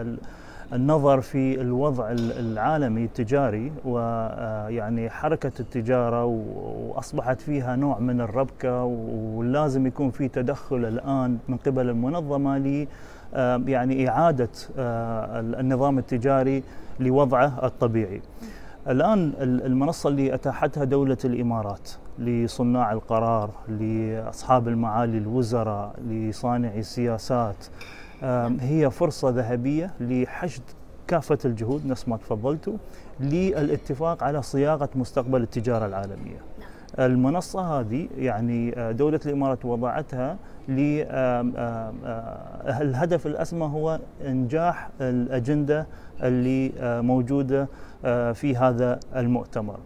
F: النظر في الوضع العالمي التجاري ويعني آه، حركة التجارة وأصبحت فيها نوع من الربكة ولازم يكون في تدخل الآن من قبل المنظمة لي آه، يعني إعادة آه، النظام التجاري لوضعه الطبيعي الآن المنصة اللي أتاحتها دولة الإمارات لصناع القرار لأصحاب المعالي الوزراء لصانعي السياسات هي فرصة ذهبية لحشد كافة الجهود نفس ما تفضلتوا للاتفاق على صياغة مستقبل التجارة العالمية نعم. المنصة هذه يعني آه، دولة الإمارات وضعتها آه، الهدف الأسمى هو إنجاح الأجندة اللي آه، موجودة في هذا المؤتمر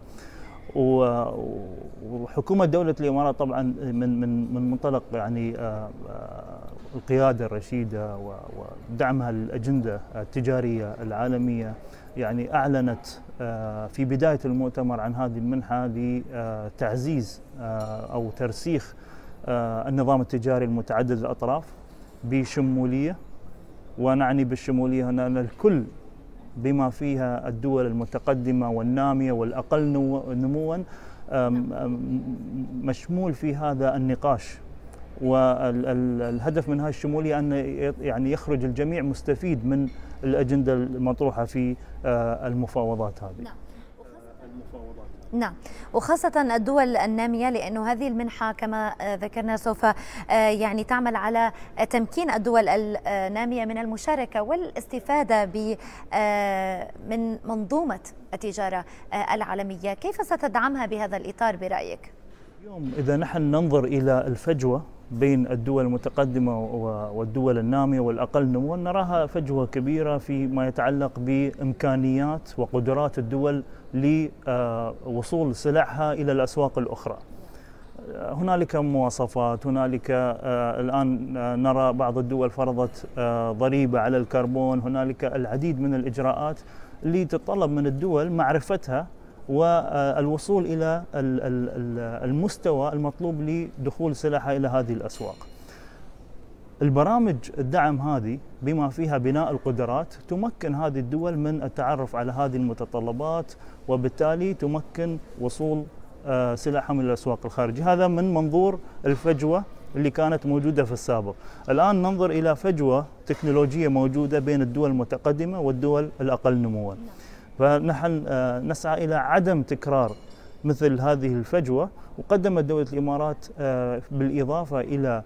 F: وحكومة دولة الإمارات طبعا من من من منطلق يعني القيادة الرشيدة ودعمها الأجندة التجارية العالمية يعني أعلنت آه، في بداية المؤتمر عن هذه المنحة لتعزيز آه، آه، أو ترسيخ النظام التجاري المتعدد الأطراف بشمولية ونعني بالشمولية هنا الكل بما فيها الدول المتقدمة والنامية والأقل نموا مشمول في هذا النقاش والهدف من هذه الشمولية أن يعني يخرج الجميع مستفيد من الأجندة المطروحة في آه، المفاوضات هذه نعم.
C: المفاوضات نعم وخاصة الدول النامية لأنه هذه المنحة كما آه، ذكرنا سوف آه، يعني تعمل على تمكين الدول النامية من المشاركة والاستفادة من منظومة التجارة العالمية كيف ستدعمها بهذا الإطار برأيك؟
F: اليوم إذا نحن ننظر إلى الفجوة بين الدول المتقدمة والدول النامية والأقل نموا نراها فجوة كبيرة فيما يتعلق بإمكانيات وقدرات الدول لوصول سلعها إلى الأسواق الأخرى هنالك مواصفات هنالك آه، الآن آه، نرى بعض الدول فرضت آه، ضريبة على الكربون هنالك العديد من الإجراءات اللي تتطلب من الدول معرفتها والوصول إلى المستوى المطلوب لدخول سلاحها إلى هذه الأسواق البرامج الدعم هذه بما فيها بناء القدرات تمكن هذه الدول من التعرف على هذه المتطلبات وبالتالي تمكن وصول آه، سلاحهم الى الأسواق الخارجية هذا من منظور الفجوة اللي كانت موجودة في السابق الآن ننظر إلى فجوة تكنولوجية موجودة بين الدول المتقدمة والدول الأقل نمواً فنحن آه، نسعى إلى عدم تكرار مثل هذه الفجوة وقدمت دولة الإمارات آه، بالإضافة إلى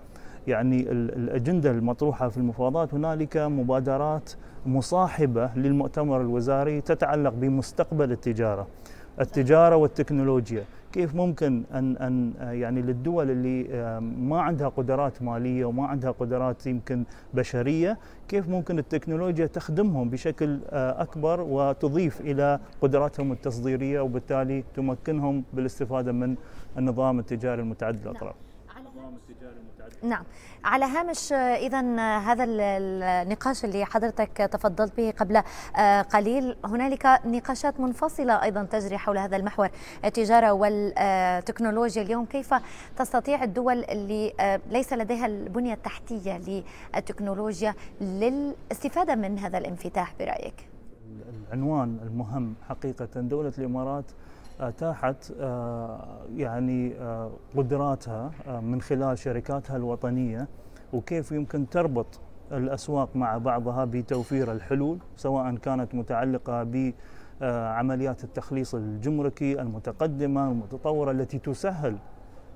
F: يعني الأجندة المطروحة في المفاوضات هنالك مبادرات مصاحبة للمؤتمر الوزاري تتعلق بمستقبل التجارة التجارة والتكنولوجيا كيف ممكن ان ان آه، يعني للدول اللي آه، ما عندها قدرات ماليه وما عندها قدرات يمكن بشريه كيف ممكن التكنولوجيا تخدمهم بشكل آه، اكبر وتضيف الى قدراتهم التصديريه وبالتالي تمكنهم بالاستفاده من النظام التجاري المتعدد الاطراف نعم.
C: نعم على هامش اذا هذا النقاش اللي حضرتك تفضلت به قبل آه، قليل هنالك نقاشات منفصله ايضا تجري حول هذا المحور التجاره والتكنولوجيا اليوم كيف تستطيع الدول اللي آه، ليس لديها البنيه التحتيه للتكنولوجيا للاستفاده من هذا الانفتاح برايك
F: العنوان المهم حقيقه دوله الامارات اتاحت آه، يعني آه، قدراتها آه، من خلال شركاتها الوطنيه وكيف يمكن تربط الاسواق مع بعضها بتوفير الحلول سواء كانت متعلقه ب عمليات التخليص الجمركي المتقدمه المتطوره التي تسهل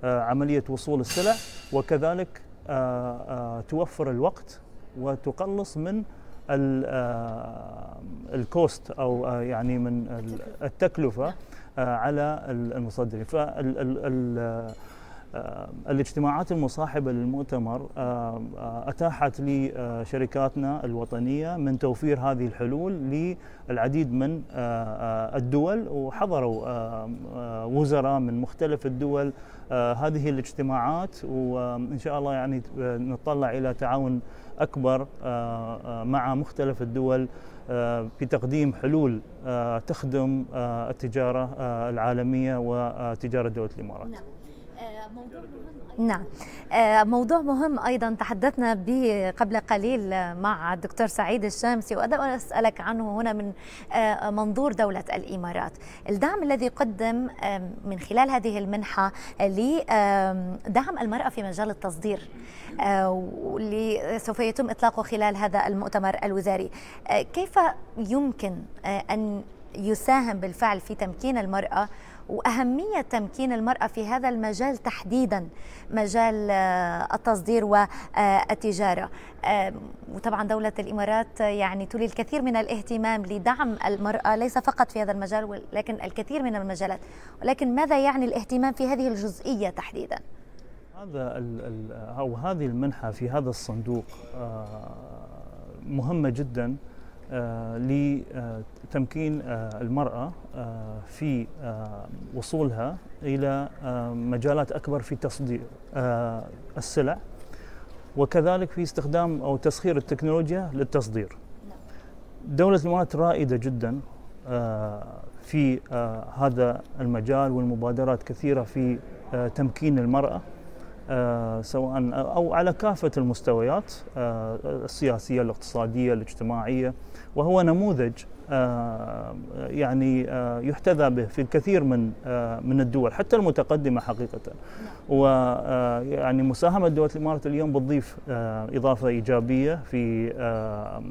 F: عمليه وصول السلع وكذلك توفر الوقت وتقلص من الكوست او يعني من التكلفه آه، على المصدرين فال آه، الاجتماعات المصاحبة للمؤتمر آه، أتاحت لشركاتنا الوطنية من توفير هذه الحلول للعديد من الدول وحضروا وزراء من مختلف الدول هذه الاجتماعات وإن شاء الله يعني نتطلع إلى تعاون أكبر آه، آه، مع مختلف الدول آه، بتقديم حلول تخدم التجارة العالمية وتجارة دولة الإمارات نعم.
C: نعم آه، موضوع مهم ايضا تحدثنا به قبل قليل مع الدكتور سعيد الشامسي وأنا اسالك عنه هنا من آه، منظور دوله الامارات الدعم الذي قدم من خلال هذه المنحه لدعم المراه في مجال التصدير آه، واللي سوف يتم اطلاقه خلال هذا المؤتمر الوزاري كيف يمكن ان يساهم بالفعل في تمكين المراه وأهمية تمكين المرأة في هذا المجال تحديدا مجال آه، التصدير والتجارة آه، وطبعا دولة الإمارات آه، يعني تولي الكثير من الاهتمام لدعم المرأة ليس فقط في هذا المجال ولكن الكثير من المجالات ولكن ماذا يعني الاهتمام في هذه الجزئية تحديدا؟
F: هذا أو هذه المنحة في هذا الصندوق مهمة جدا تمكين آه، المرأة آه، في آه، وصولها إلى مجالات أكبر في تصدير السلع وكذلك في استخدام أو تسخير التكنولوجيا للتصدير دولة الإمارات رائدة جدا في هذا المجال والمبادرات كثيرة في تمكين المرأة سواء او على كافه المستويات السياسيه الاقتصاديه الاجتماعيه وهو نموذج آه، يعني آه، يحتذى به في الكثير من آه، من الدول حتى المتقدمه حقيقه نعم. ويعني مساهمه دوله الامارات اليوم بتضيف اضافه ايجابيه في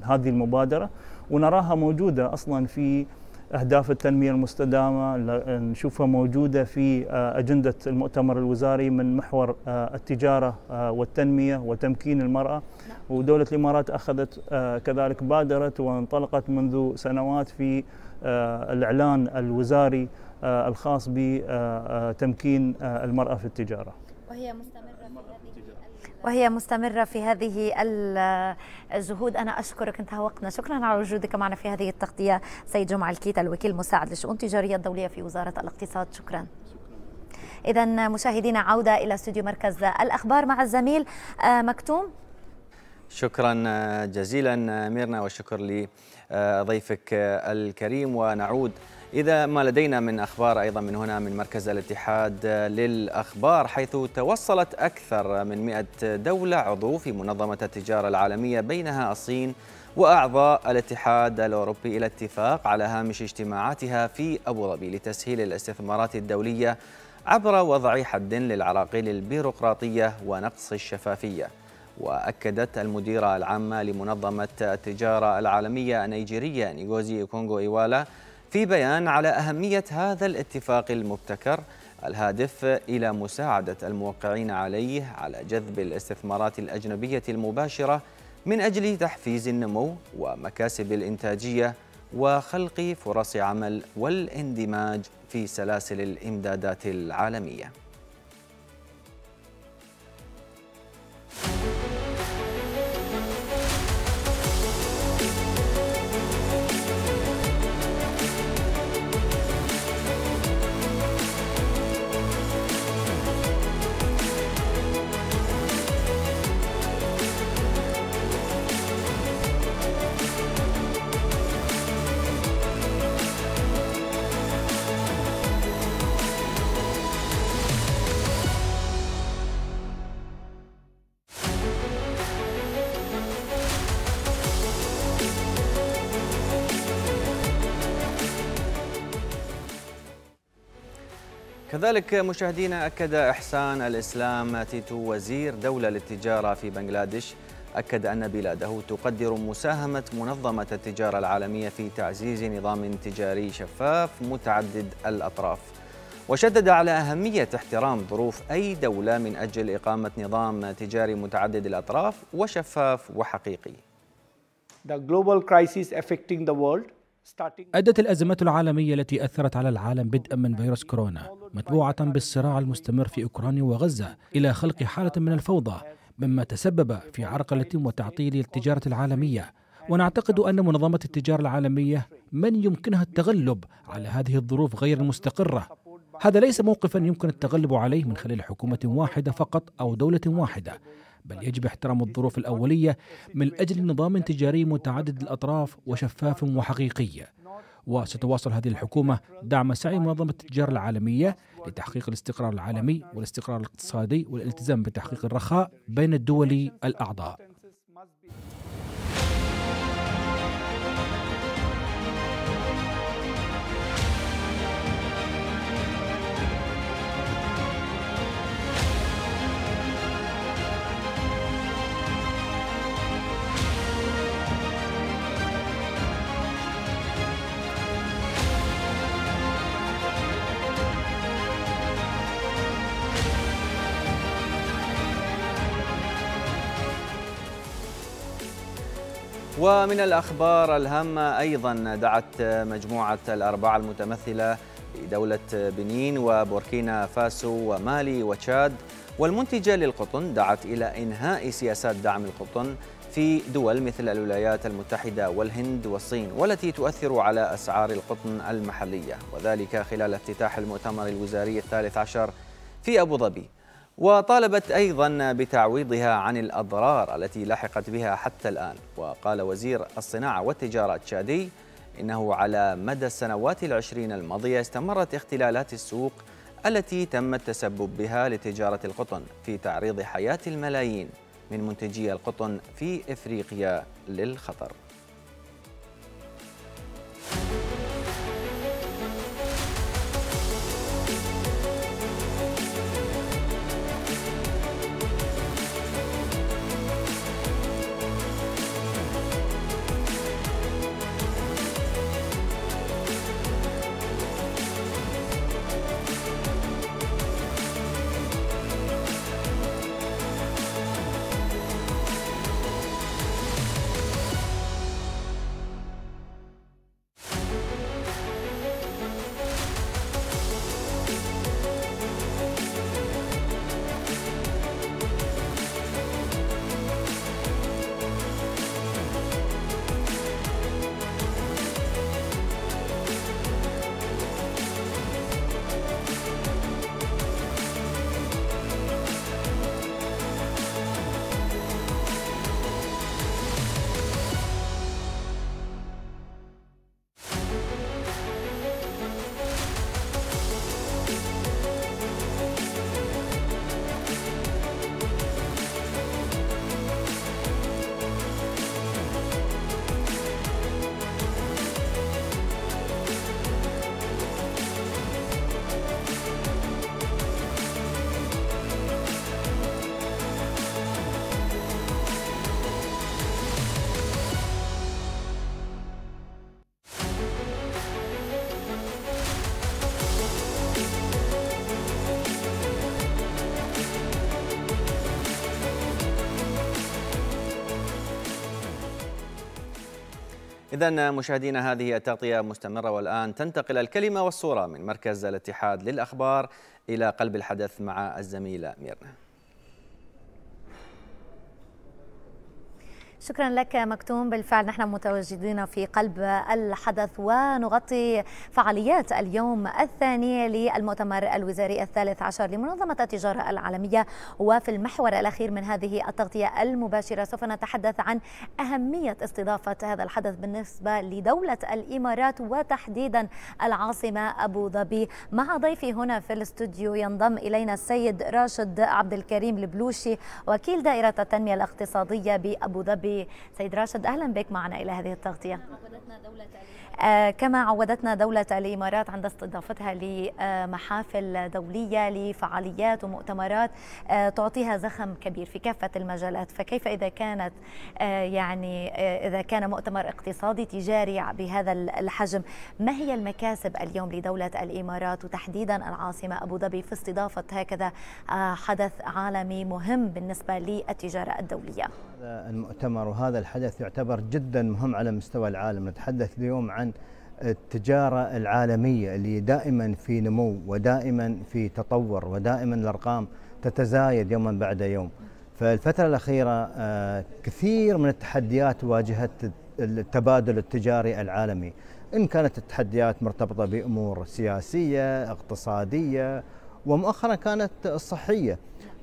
F: هذه المبادره ونراها موجوده اصلا في اهداف التنميه المستدامه نشوفها موجوده في آه، اجنده المؤتمر الوزاري من محور آه، التجاره آه، والتنميه وتمكين المراه نعم. ودوله الامارات اخذت كذلك بادرت وانطلقت منذ سنوات في الاعلان الوزاري الخاص بتمكين المراه في التجاره
C: وهي مستقبل وهي مستمرة في هذه الجهود أنا أشكرك انتهى وقتنا شكرا على وجودك معنا في هذه التغطية سيد جمعة الكيت الوكيل المساعد للشؤون التجارية الدولية في وزارة الاقتصاد شكرا إذا مشاهدينا عودة إلى استوديو مركز الأخبار مع الزميل آه، مكتوم
A: شكرا آه، جزيلا آه، ميرنا وشكر لضيفك الكريم ونعود إذا ما لدينا من أخبار أيضا من هنا من مركز الاتحاد للأخبار حيث توصلت أكثر من 100 دولة عضو في منظمة التجارة العالمية بينها الصين وأعضاء الاتحاد الأوروبي إلى اتفاق على هامش اجتماعاتها في أبوظبي لتسهيل الاستثمارات الدولية عبر وضع حد للعراقيل البيروقراطية ونقص الشفافية وأكدت المديرة العامة لمنظمة التجارة العالمية النيجيرية نيجوزي كونغو إيوالا في بيان على أهمية هذا الاتفاق المبتكر الهادف إلى مساعدة الموقعين عليه على جذب الاستثمارات الأجنبية المباشرة من أجل تحفيز النمو ومكاسب الإنتاجية وخلق فرص عمل والاندماج في سلاسل الإمدادات العالمية كذلك مشاهدينا أكد إحسان الإسلام تيتو وزير دولة للتجارة في بنغلاديش أكد أن بلاده تقدر مساهمة منظمة التجارة العالمية في تعزيز نظام تجاري شفاف متعدد الأطراف وشدد على أهمية احترام ظروف أي دولة من أجل إقامة نظام تجاري متعدد الأطراف وشفاف وحقيقي أدت الأزمات العالمية التي أثرت على العالم بدءا من فيروس كورونا متبوعة بالصراع المستمر في أوكرانيا وغزة إلى خلق حالة من الفوضى مما تسبب في عرقلة وتعطيل التجارة العالمية ونعتقد أن منظمة التجارة العالمية من يمكنها التغلب على هذه الظروف غير المستقرة هذا ليس موقفا يمكن التغلب عليه من خلال حكومة واحدة فقط أو دولة واحدة بل يجب احترام الظروف الأولية من أجل نظام تجاري متعدد الأطراف وشفاف وحقيقي وستواصل هذه الحكومة دعم سعي منظمة التجارة العالمية لتحقيق الاستقرار العالمي والاستقرار الاقتصادي والالتزام بتحقيق الرخاء بين الدول الأعضاء ومن الأخبار الهامة أيضا دعت مجموعة الأربعة المتمثلة بدولة بنين وبوركينا فاسو ومالي وتشاد والمنتجة للقطن دعت إلى إنهاء سياسات دعم القطن في دول مثل الولايات المتحدة والهند والصين والتي تؤثر على أسعار القطن المحلية وذلك خلال افتتاح المؤتمر الوزاري الثالث عشر في أبو ظبي وطالبت أيضا بتعويضها عن الأضرار التي لحقت بها حتى الآن وقال وزير الصناعة والتجارة تشادي إنه على مدى السنوات العشرين الماضية استمرت اختلالات السوق التي تم التسبب بها لتجارة القطن في تعريض حياة الملايين من منتجي القطن في إفريقيا للخطر إذا مشاهدينا هذه التغطية مستمرة والآن تنتقل الكلمة والصورة من مركز الاتحاد للأخبار إلى قلب الحدث مع الزميلة ميرنا
C: شكرا لك مكتوم بالفعل نحن متواجدين في قلب الحدث ونغطي فعاليات اليوم الثاني للمؤتمر الوزاري الثالث عشر لمنظمة التجارة العالمية وفي المحور الأخير من هذه التغطية المباشرة سوف نتحدث عن أهمية استضافة هذا الحدث بالنسبة لدولة الإمارات وتحديدا العاصمة أبو ظبي مع ضيفي هنا في الاستوديو ينضم إلينا السيد راشد عبد الكريم البلوشي وكيل دائرة التنمية الاقتصادية بأبو ظبي التغطية سيد راشد أهلا بك معنا إلى هذه التغطية آه، كما عودتنا دولة الإمارات عند استضافتها لمحافل دولية لفعاليات ومؤتمرات آه، تعطيها زخم كبير في كافة المجالات فكيف إذا كانت آه، يعني إذا كان مؤتمر اقتصادي تجاري بهذا الحجم ما هي المكاسب اليوم لدولة الإمارات وتحديدا العاصمة أبو ظبي في استضافة هكذا حدث عالمي مهم بالنسبة للتجارة الدولية
D: هذا المؤتمر وهذا الحدث يعتبر جدا مهم على مستوى العالم نتحدث اليوم عن التجارة العالمية اللي دائما في نمو ودائما في تطور ودائما الأرقام تتزايد يوما بعد يوم فالفترة الأخيرة آه، كثير من التحديات واجهت التبادل التجاري العالمي إن كانت التحديات مرتبطة بأمور سياسية اقتصادية ومؤخرا كانت الصحية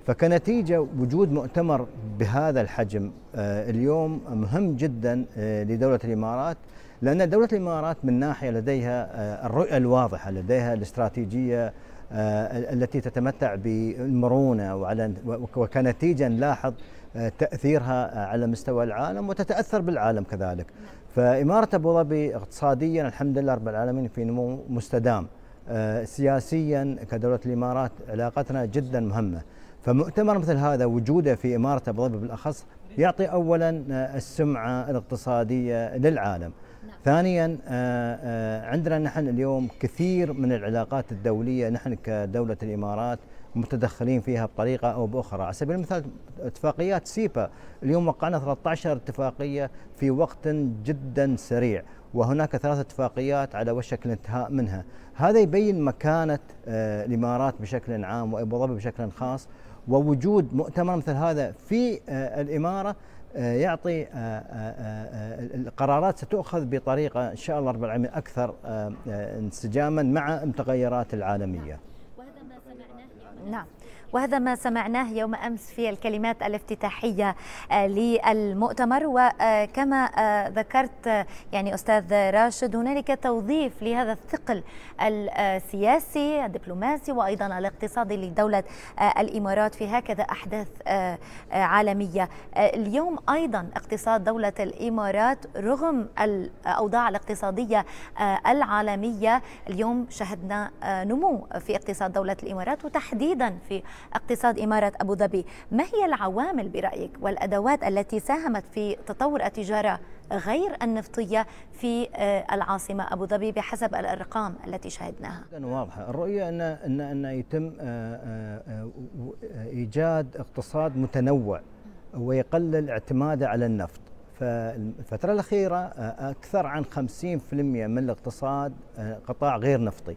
D: فكنتيجة وجود مؤتمر بهذا الحجم آه، اليوم مهم جدا آه، لدولة الإمارات لأن دولة الإمارات من ناحية لديها آه، الرؤية الواضحة لديها الاستراتيجية التي تتمتع بالمرونة وعلى وكنتيجة نلاحظ تأثيرها على مستوى العالم وتتأثر بالعالم كذلك فإمارة أبو ظبي اقتصاديا الحمد لله رب العالمين في نمو مستدام سياسيا كدولة الإمارات علاقتنا جدا مهمة فمؤتمر مثل هذا وجوده في إمارة أبو ظبي بالأخص يعطي أولا آه، السمعة الاقتصادية للعالم نعم. ثانيا آه، آه، عندنا نحن اليوم كثير من العلاقات الدولية نحن كدولة الإمارات متدخلين فيها بطريقة أو بأخرى على سبيل المثال اتفاقيات سيبا اليوم وقعنا 13 اتفاقية في وقت جدا سريع وهناك ثلاث اتفاقيات على وشك الانتهاء منها هذا يبين مكانة الإمارات بشكل عام وأبو ظبي بشكل خاص ووجود مؤتمر مثل هذا في آه، الاماره آه، يعطي آه، القرارات ستؤخذ بطريقه ان شاء الله رب العالمين اكثر انسجاما مع المتغيرات العالميه. وهذا ما
C: سمعناه يعني. نعم. وهذا ما سمعناه يوم أمس في الكلمات الافتتاحية آه، للمؤتمر وكما آه، آه، ذكرت يعني أستاذ راشد هنالك توظيف لهذا الثقل السياسي الدبلوماسي وأيضا الاقتصادي لدولة الإمارات في هكذا أحداث عالمية اليوم أيضا اقتصاد دولة الإمارات رغم الأوضاع الاقتصادية العالمية اليوم شهدنا نمو في اقتصاد دولة الإمارات وتحديدا في اقتصاد إمارة أبو ظبي ما هي العوامل برأيك والأدوات التي ساهمت في تطور التجارة غير النفطية في آه، العاصمة أبو ظبي بحسب الأرقام التي شاهدناها
D: واضحة الرؤية أن, أن, أن يتم آه، آه، إيجاد اقتصاد متنوع ويقلل اعتماده على النفط فالفترة الأخيرة أكثر عن 50% من الاقتصاد قطاع غير نفطي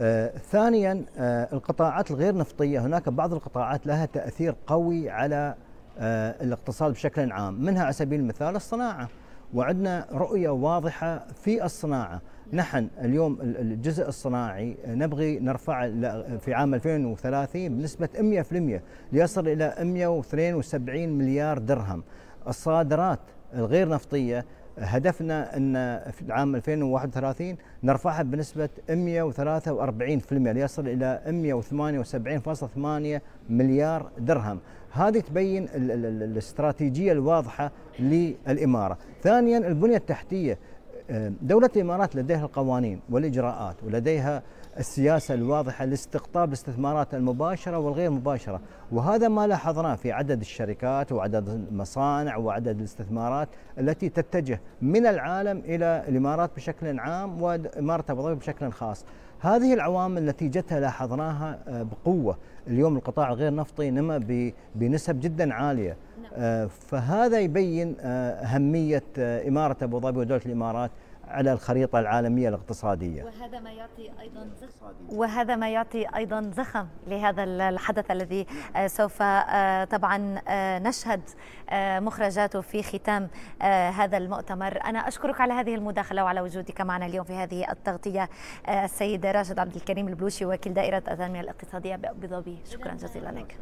D: آه، ثانيا آه، القطاعات الغير نفطية هناك بعض القطاعات لها تأثير قوي على آه، الاقتصاد بشكل عام منها على سبيل المثال الصناعة وعندنا رؤية واضحة في الصناعة نحن اليوم الجزء الصناعي نبغي نرفع في عام 2030 بنسبة 100% ليصل إلى 172 مليار درهم الصادرات الغير نفطية هدفنا ان في العام 2031 نرفعها بنسبه 143% ليصل الى 178.8 مليار درهم، هذه تبين الاستراتيجيه الواضحه للاماره. ثانيا البنيه التحتيه آه، دولة الإمارات لديها القوانين والإجراءات ولديها السياسة الواضحة لاستقطاب الاستثمارات المباشرة والغير مباشرة وهذا ما لاحظناه في عدد الشركات وعدد المصانع وعدد الاستثمارات التي تتجه من العالم إلى الإمارات بشكل عام وإمارة أبو ظبي بشكل خاص هذه العوامل نتيجتها لاحظناها آه، بقوة اليوم القطاع غير نفطي نما بنسب جدا عاليه نعم. آه، فهذا يبين آه، اهميه آه، اماره ابو ظبي ودوله الامارات على الخريطة العالمية الاقتصادية وهذا ما
C: يعطي أيضا زخم وهذا ما يعطي أيضا زخم لهذا الحدث الذي آه، سوف آه، طبعا آه، نشهد مخرجاته في ختام هذا المؤتمر أنا أشكرك على هذه المداخلة وعلى وجودك معنا اليوم في هذه التغطية السيد راشد عبد الكريم البلوشي وكيل دائرة التنمية الاقتصادية بأبو ظبي شكرا جزيلا لك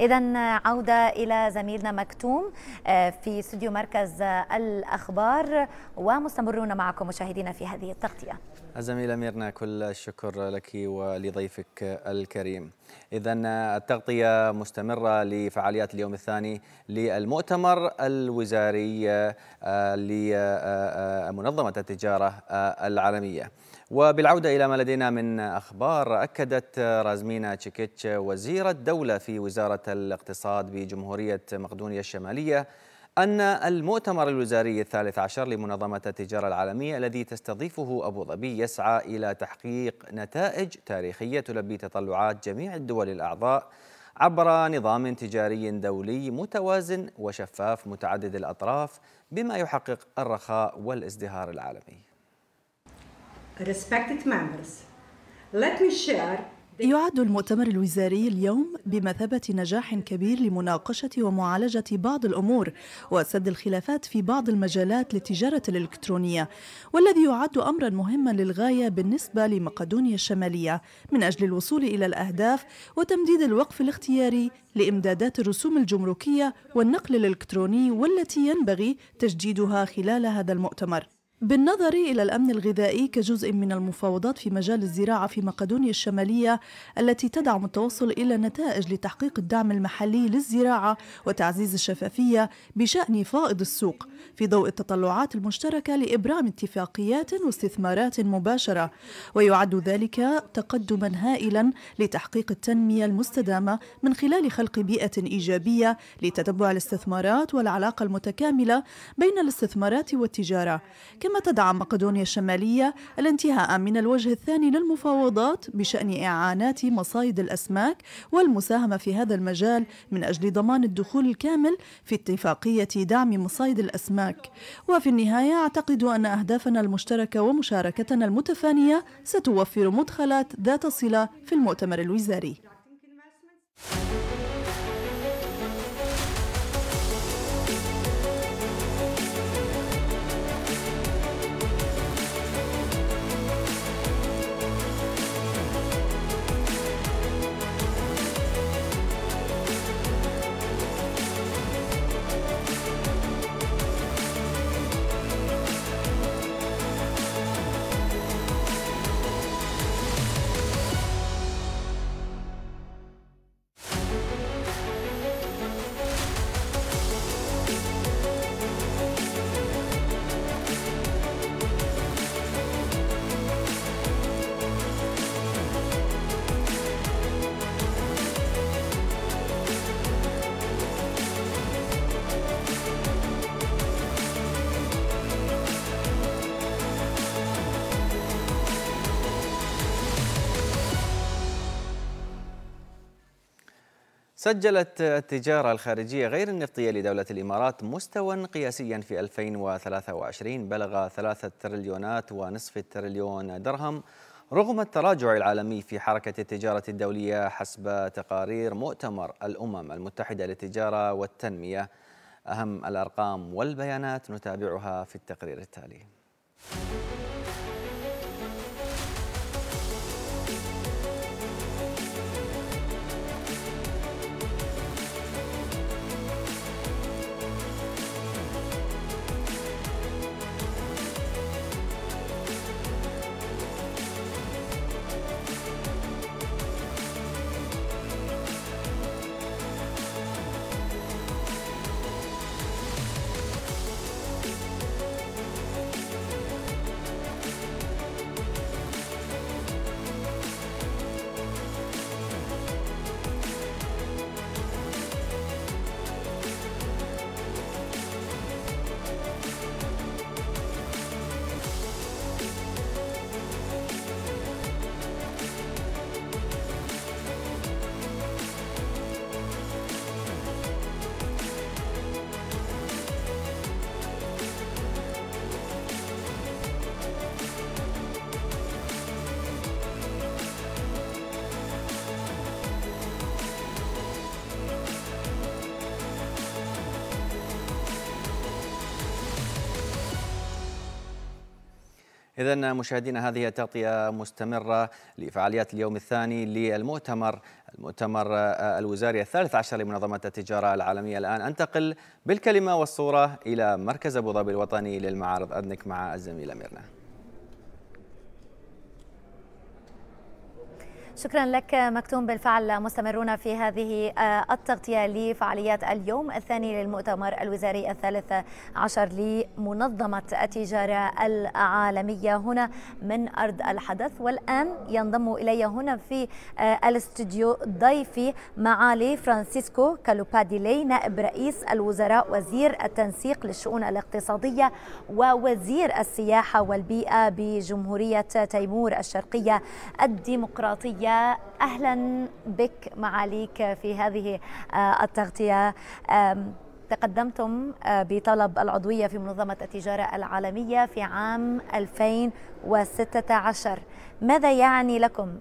C: إذا عودة إلى زميلنا مكتوم آه، في استوديو مركز الأخبار ومستمرون معكم مشاهدينا في هذه التغطية
A: الزميلة أميرنا كل الشكر لك ولضيفك الكريم إذا التغطية مستمرة لفعاليات اليوم الثاني للمؤتمر الوزاري آه، لمنظمة التجارة آه، العالمية وبالعودة إلى ما لدينا من أخبار أكدت رازمينا تشيكيتش وزيرة الدولة في وزارة الاقتصاد بجمهورية مقدونيا الشمالية أن المؤتمر الوزاري الثالث عشر لمنظمة التجارة العالمية الذي تستضيفه أبو ظبي يسعى إلى تحقيق نتائج تاريخية تلبي تطلعات جميع الدول الأعضاء عبر نظام تجاري دولي متوازن وشفاف متعدد الأطراف بما يحقق الرخاء والازدهار العالمي.
E: Respected members,
B: let me share
E: يعد المؤتمر الوزاري اليوم بمثابة نجاح كبير لمناقشة ومعالجة بعض الأمور وسد الخلافات في بعض المجالات للتجارة الإلكترونية والذي يعد أمرا مهما للغاية بالنسبة لمقدونيا الشمالية من أجل الوصول إلى الأهداف وتمديد الوقف الاختياري لإمدادات الرسوم الجمركية والنقل الإلكتروني والتي ينبغي تجديدها خلال هذا المؤتمر بالنظر إلى الأمن الغذائي كجزء من المفاوضات في مجال الزراعة في مقدونيا الشمالية التي تدعم التوصل إلى نتائج لتحقيق الدعم المحلي للزراعة وتعزيز الشفافية بشأن فائض السوق في ضوء التطلعات المشتركة لإبرام اتفاقيات واستثمارات مباشرة ويعد ذلك تقدما هائلا لتحقيق التنمية المستدامة من خلال خلق بيئة إيجابية لتتبع الاستثمارات والعلاقة المتكاملة بين الاستثمارات والتجارة كما تدعم مقدونيا الشمالية الانتهاء من الوجه الثاني للمفاوضات بشأن إعانات مصايد الأسماك والمساهمة في هذا المجال من أجل ضمان الدخول الكامل في اتفاقية دعم مصايد الأسماك وفي النهاية أعتقد أن أهدافنا المشتركة ومشاركتنا المتفانية ستوفر مدخلات ذات صلة في المؤتمر الوزاري
A: سجلت التجارة الخارجية غير النفطية لدولة الإمارات مستوى قياسيا في 2023 بلغ ثلاثة تريليونات ونصف تريليون درهم رغم التراجع العالمي في حركة التجارة الدولية حسب تقارير مؤتمر الأمم المتحدة للتجارة والتنمية أهم الأرقام والبيانات نتابعها في التقرير التالي. إذا مشاهدينا هذه تغطية مستمرة لفعاليات اليوم الثاني للمؤتمر المؤتمر آه، الوزاري الثالث عشر لمنظمة التجارة العالمية الآن أنتقل بالكلمة والصورة إلى مركز أبو ظبي الوطني للمعارض أذنك مع الزميلة ميرنا نعم.
C: شكرا لك مكتوم بالفعل مستمرون في هذه آه، التغطية لفعاليات اليوم الثاني للمؤتمر الوزاري الثالث عشر لمنظمة التجارة العالمية هنا من أرض الحدث والآن ينضم إلي هنا في آه، الاستوديو ضيفي معالي فرانسيسكو كالوباديلي نائب رئيس الوزراء وزير التنسيق للشؤون الاقتصادية ووزير السياحة والبيئة بجمهورية تيمور الشرقية الديمقراطية أهلا بك معاليك في هذه آه، التغطية تقدمتم آه، بطلب العضوية في منظمة التجارة العالمية في عام 2016 ماذا يعني لكم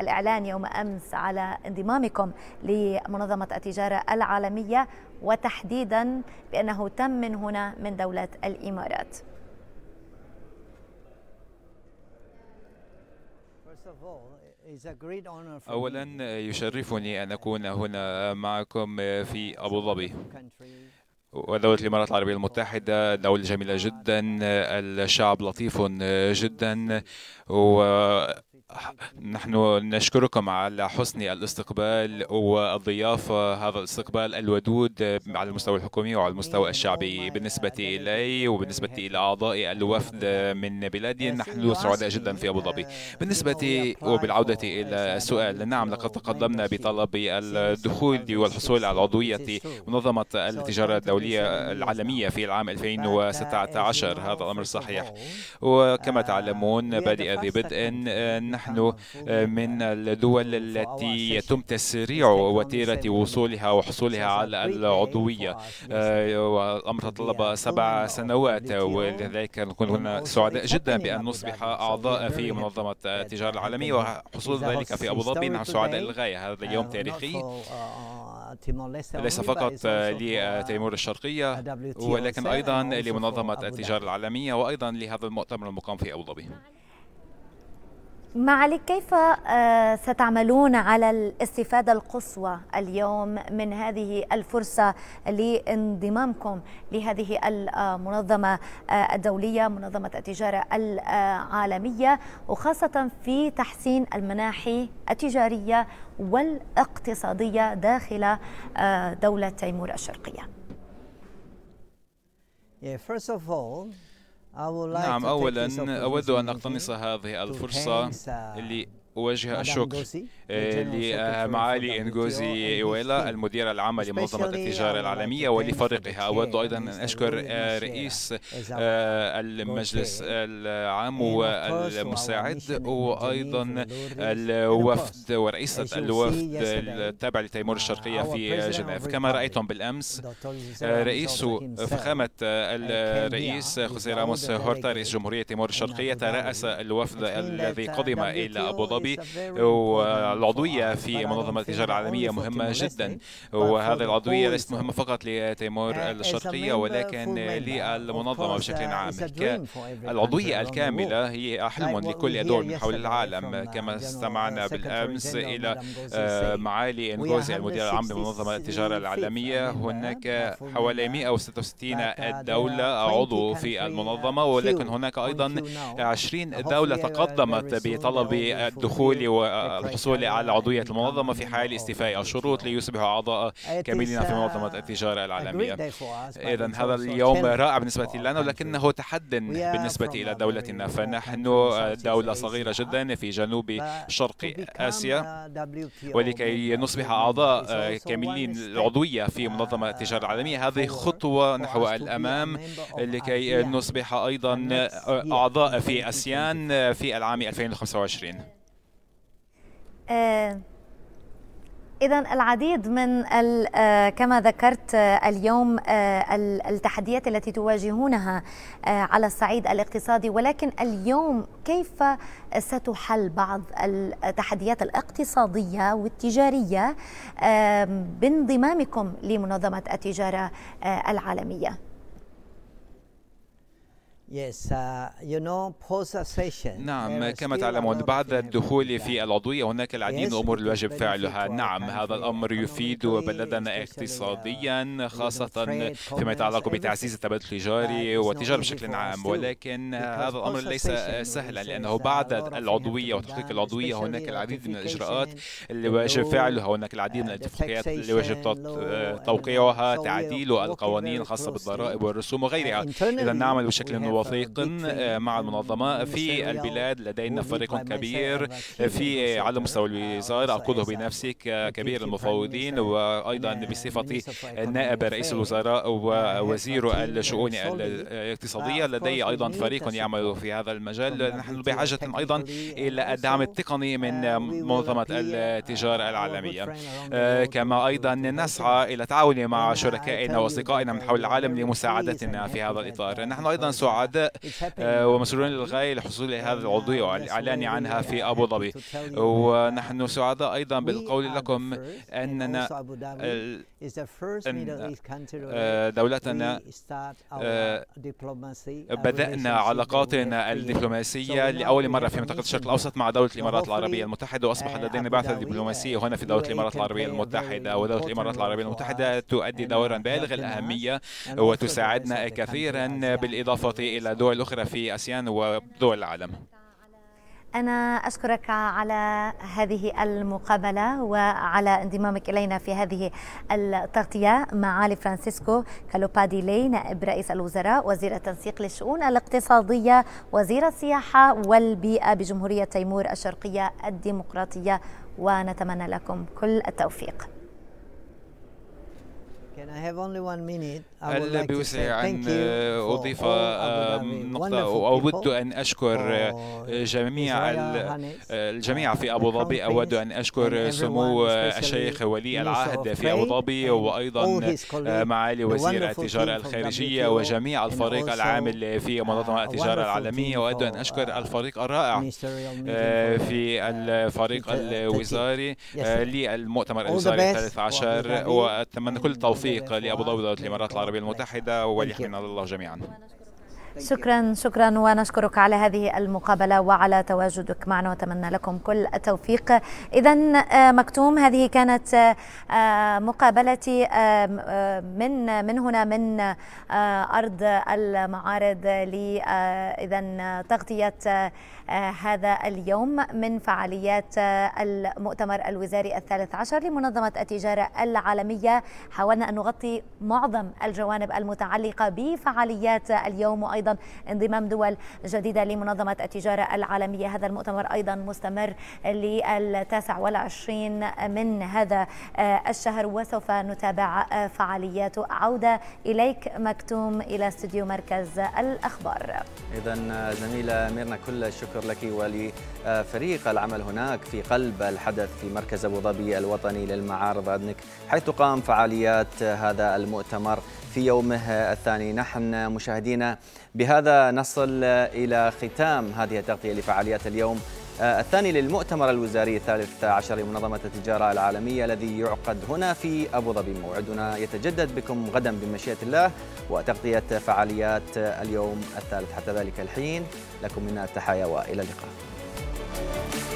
C: الإعلان يوم أمس على انضمامكم لمنظمة التجارة العالمية وتحديدا بأنه تم من هنا من دولة الإمارات
E: first of all, أولا
G: آه، يشرفني أن أكون هنا معكم آه، في أبو ظبي ودولة الإمارات العربية المتحدة دولة جميلة جدا آه، الشعب لطيف جدا و نحن نشكركم على حسن الاستقبال والضيافة هذا الاستقبال الودود على المستوى الحكومي وعلى المستوى الشعبي بالنسبة إلي وبالنسبة إلى أعضاء الوفد من بلادي نحن سعداء جدا في أبو ظبي بالنسبة وبالعودة إلى السؤال نعم لقد تقدمنا بطلب الدخول والحصول على عضوية منظمة التجارة الدولية العالمية في العام 2016 هذا الأمر صحيح وكما تعلمون بادئ ذي بدء نحن نحن آه، من الدول التي يتم تسريع وتيرة وصولها وحصولها على العضوية آه، والأمر تطلب سبع سنوات ولذلك هنا سعداء جدا بأن نصبح أعضاء في منظمة آه، التجارة العالمية وحصول ذلك في أبو ظبي نحن سعداء للغاية هذا اليوم تاريخي
E: ليس فقط لتيمور الشرقية ولكن أيضا لمنظمة التجارة
G: العالمية وأيضا لهذا المؤتمر المقام في أبو ظبي
C: معالي كيف آه، ستعملون على الاستفادة القصوى اليوم من هذه الفرصة لانضمامكم لهذه المنظمة آه، الدولية منظمة التجارة العالمية وخاصة في تحسين المناحي التجارية والاقتصادية داخل آه، دولة تيمور الشرقية.
E: first of all, نعم أولا أود أن أقتنص هذه الفرصة uh,
G: لأوجه الشكر لمعالي آه، انجوزي ايويلا المدير العام لمنظمه التجاره العالميه ولفريقها اود ايضا ان اشكر رئيس آه، المجلس العام والمساعد وايضا الوفد ورئيسه الوفد التابع لتيمور الشرقيه في جنيف كما رايتم بالامس آه، رئيس فخامه الرئيس خوزي راموس هورتا رئيس جمهوريه تيمور الشرقيه تراس الوفد الذي قدم الى ابو ظبي العضوية في منظمة التجارة العالمية مهمة جدا وهذه العضوية ليست مهمة فقط لتيمور uh, الشرقية ولكن للمنظمة بشكل uh, عام العضوية الكاملة هي حلم لكل دول من حول العالم uh, كما استمعنا بالأمس إلى معالي انغوزي المدير العام لمنظمة التجارة العالمية هناك حوالي 166 دولة عضو في المنظمة ولكن هناك أيضا 20 دولة تقدمت بطلب الدخول والحصول على عضوية المنظمة في حال استيفاء الشروط ليصبح أعضاء كاملين في uh, منظمة التجارة العالمية إذا هذا اليوم رائع بالنسبة لنا ولكنه تحد بالنسبة إلى دولتنا فنحن دولة صغيرة جدا في جنوب شرق آسيا ولكي نصبح أعضاء كاملين عضوية في uh, منظمة التجارة العالمية هذه خطوة نحو الأمام لكي نصبح أيضا أعضاء في أسيان في العام 2025
C: آه، إذا العديد من آه، كما ذكرت آه، اليوم التحديات التي تواجهونها على الصعيد الاقتصادي ولكن اليوم كيف ستحل بعض التحديات الاقتصادية والتجارية بانضمامكم لمنظمة التجارة العالمية؟
E: Yes, uh, you know, post
G: نعم كما تعلمون بعد الدخول في العضوية هناك العديد من الأمور الواجب فعلها نعم هذا الأمر يفيد بلدنا اقتصاديا خاصة فيما يتعلق بتعزيز التبادل التجاري والتجارة بشكل عام ولكن هذا الأمر ليس سهلا لأنه بعد العضوية وتحقيق العضوية هناك العديد من الإجراءات اللي واجب فعلها هناك العديد من الاتفاقيات اللي واجب توقيعها تعديل القوانين الخاصة بالضرائب والرسوم وغيرها إذا نعمل بشكل وثيق آه، مع المنظمة في البلاد لدينا فريق كبير في آه، على مستوى الوزارة أقوده بنفسي آه، كبير المفوضين وأيضا بصفتي نائب رئيس الوزراء ووزير الشؤون الاقتصادية لدي أيضا فريق يعمل في هذا المجال نحن بحاجة أيضا إلى الدعم التقني من منظمة التجارة العالمية كما أيضا نسعى إلى التعاون مع شركائنا وأصدقائنا من حول العالم لمساعدتنا في هذا الإطار نحن أيضا سعداء سعداء آه، ومسرورين للغاية لحصول هذه العضوية والإعلان عنها في أبو ظبي ونحن سعداء أيضا بالقول لكم أننا
E: أن آه، دولتنا آه،
G: بدأنا علاقاتنا الدبلوماسية لأول مرة في منطقة الشرق الأوسط مع دولة الإمارات العربية المتحدة وأصبح لدينا آه، بعثة دبلوماسية هنا في دولة الإمارات العربية المتحدة ودولة الإمارات العربية المتحدة تؤدي دورا بالغ الأهمية وتساعدنا كثيرا بالإضافة إلى دول أخرى في أسيان ودول العالم
C: أنا أشكرك على هذه المقابلة وعلى انضمامك إلينا في هذه التغطية معالي فرانسيسكو كالوبادي لي نائب رئيس الوزراء وزير التنسيق للشؤون الاقتصادية وزير السياحة والبيئة بجمهورية تيمور الشرقية الديمقراطية ونتمنى لكم كل التوفيق
E: Can I have only one minute? like بوسعي أن
G: أضيف نقطة أود أن أشكر oh, آه، جميع آه، الجميع في أبو ظبي أود أن أشكر سمو آه، الشيخ ولي العهد في أبو ظبي وأيضا معالي وزير التجارة الخارجية وجميع الفريق العامل في منظمة التجارة العالمية وأود أن uh, أشكر الفريق الرائع في الفريق uh, الوزاري للمؤتمر الوزاري الثالث عشر وأتمنى كل التوفيق التنسيق لأبو ظبي دوله الإمارات العربية المتحدة وليحمنا الله جميعا
C: شكرا شكرا ونشكرك على هذه المقابله وعلى تواجدك معنا واتمنى لكم كل التوفيق اذا آه، مكتوم هذه كانت آه، مقابلتي من من هنا من آه، ارض المعارض ل اذا تغطيه هذا اليوم من فعاليات المؤتمر الوزاري الثالث عشر لمنظمة التجارة العالمية حاولنا أن نغطي معظم الجوانب المتعلقة بفعاليات اليوم وأيضا انضمام دول جديدة لمنظمة التجارة العالمية هذا المؤتمر أيضا مستمر للتاسع والعشرين من هذا الشهر وسوف نتابع فعالياته عودة إليك مكتوم إلى استوديو مركز الأخبار
A: إذا زميلة ميرنا كل الشكر شكر لك ولفريق العمل هناك في قلب الحدث في مركز أبو ظبي الوطني للمعارض أدنك حيث تقام فعاليات هذا المؤتمر في يومه الثاني نحن مشاهدينا بهذا نصل إلى ختام هذه التغطية لفعاليات اليوم آه، الثاني للمؤتمر الوزاري الثالث عشر لمنظمة التجارة العالمية الذي يعقد هنا في أبو ظبي موعدنا يتجدد بكم غدا بمشيئة الله وتغطية فعاليات اليوم الثالث حتى ذلك الحين لكم منا التحايا وإلى اللقاء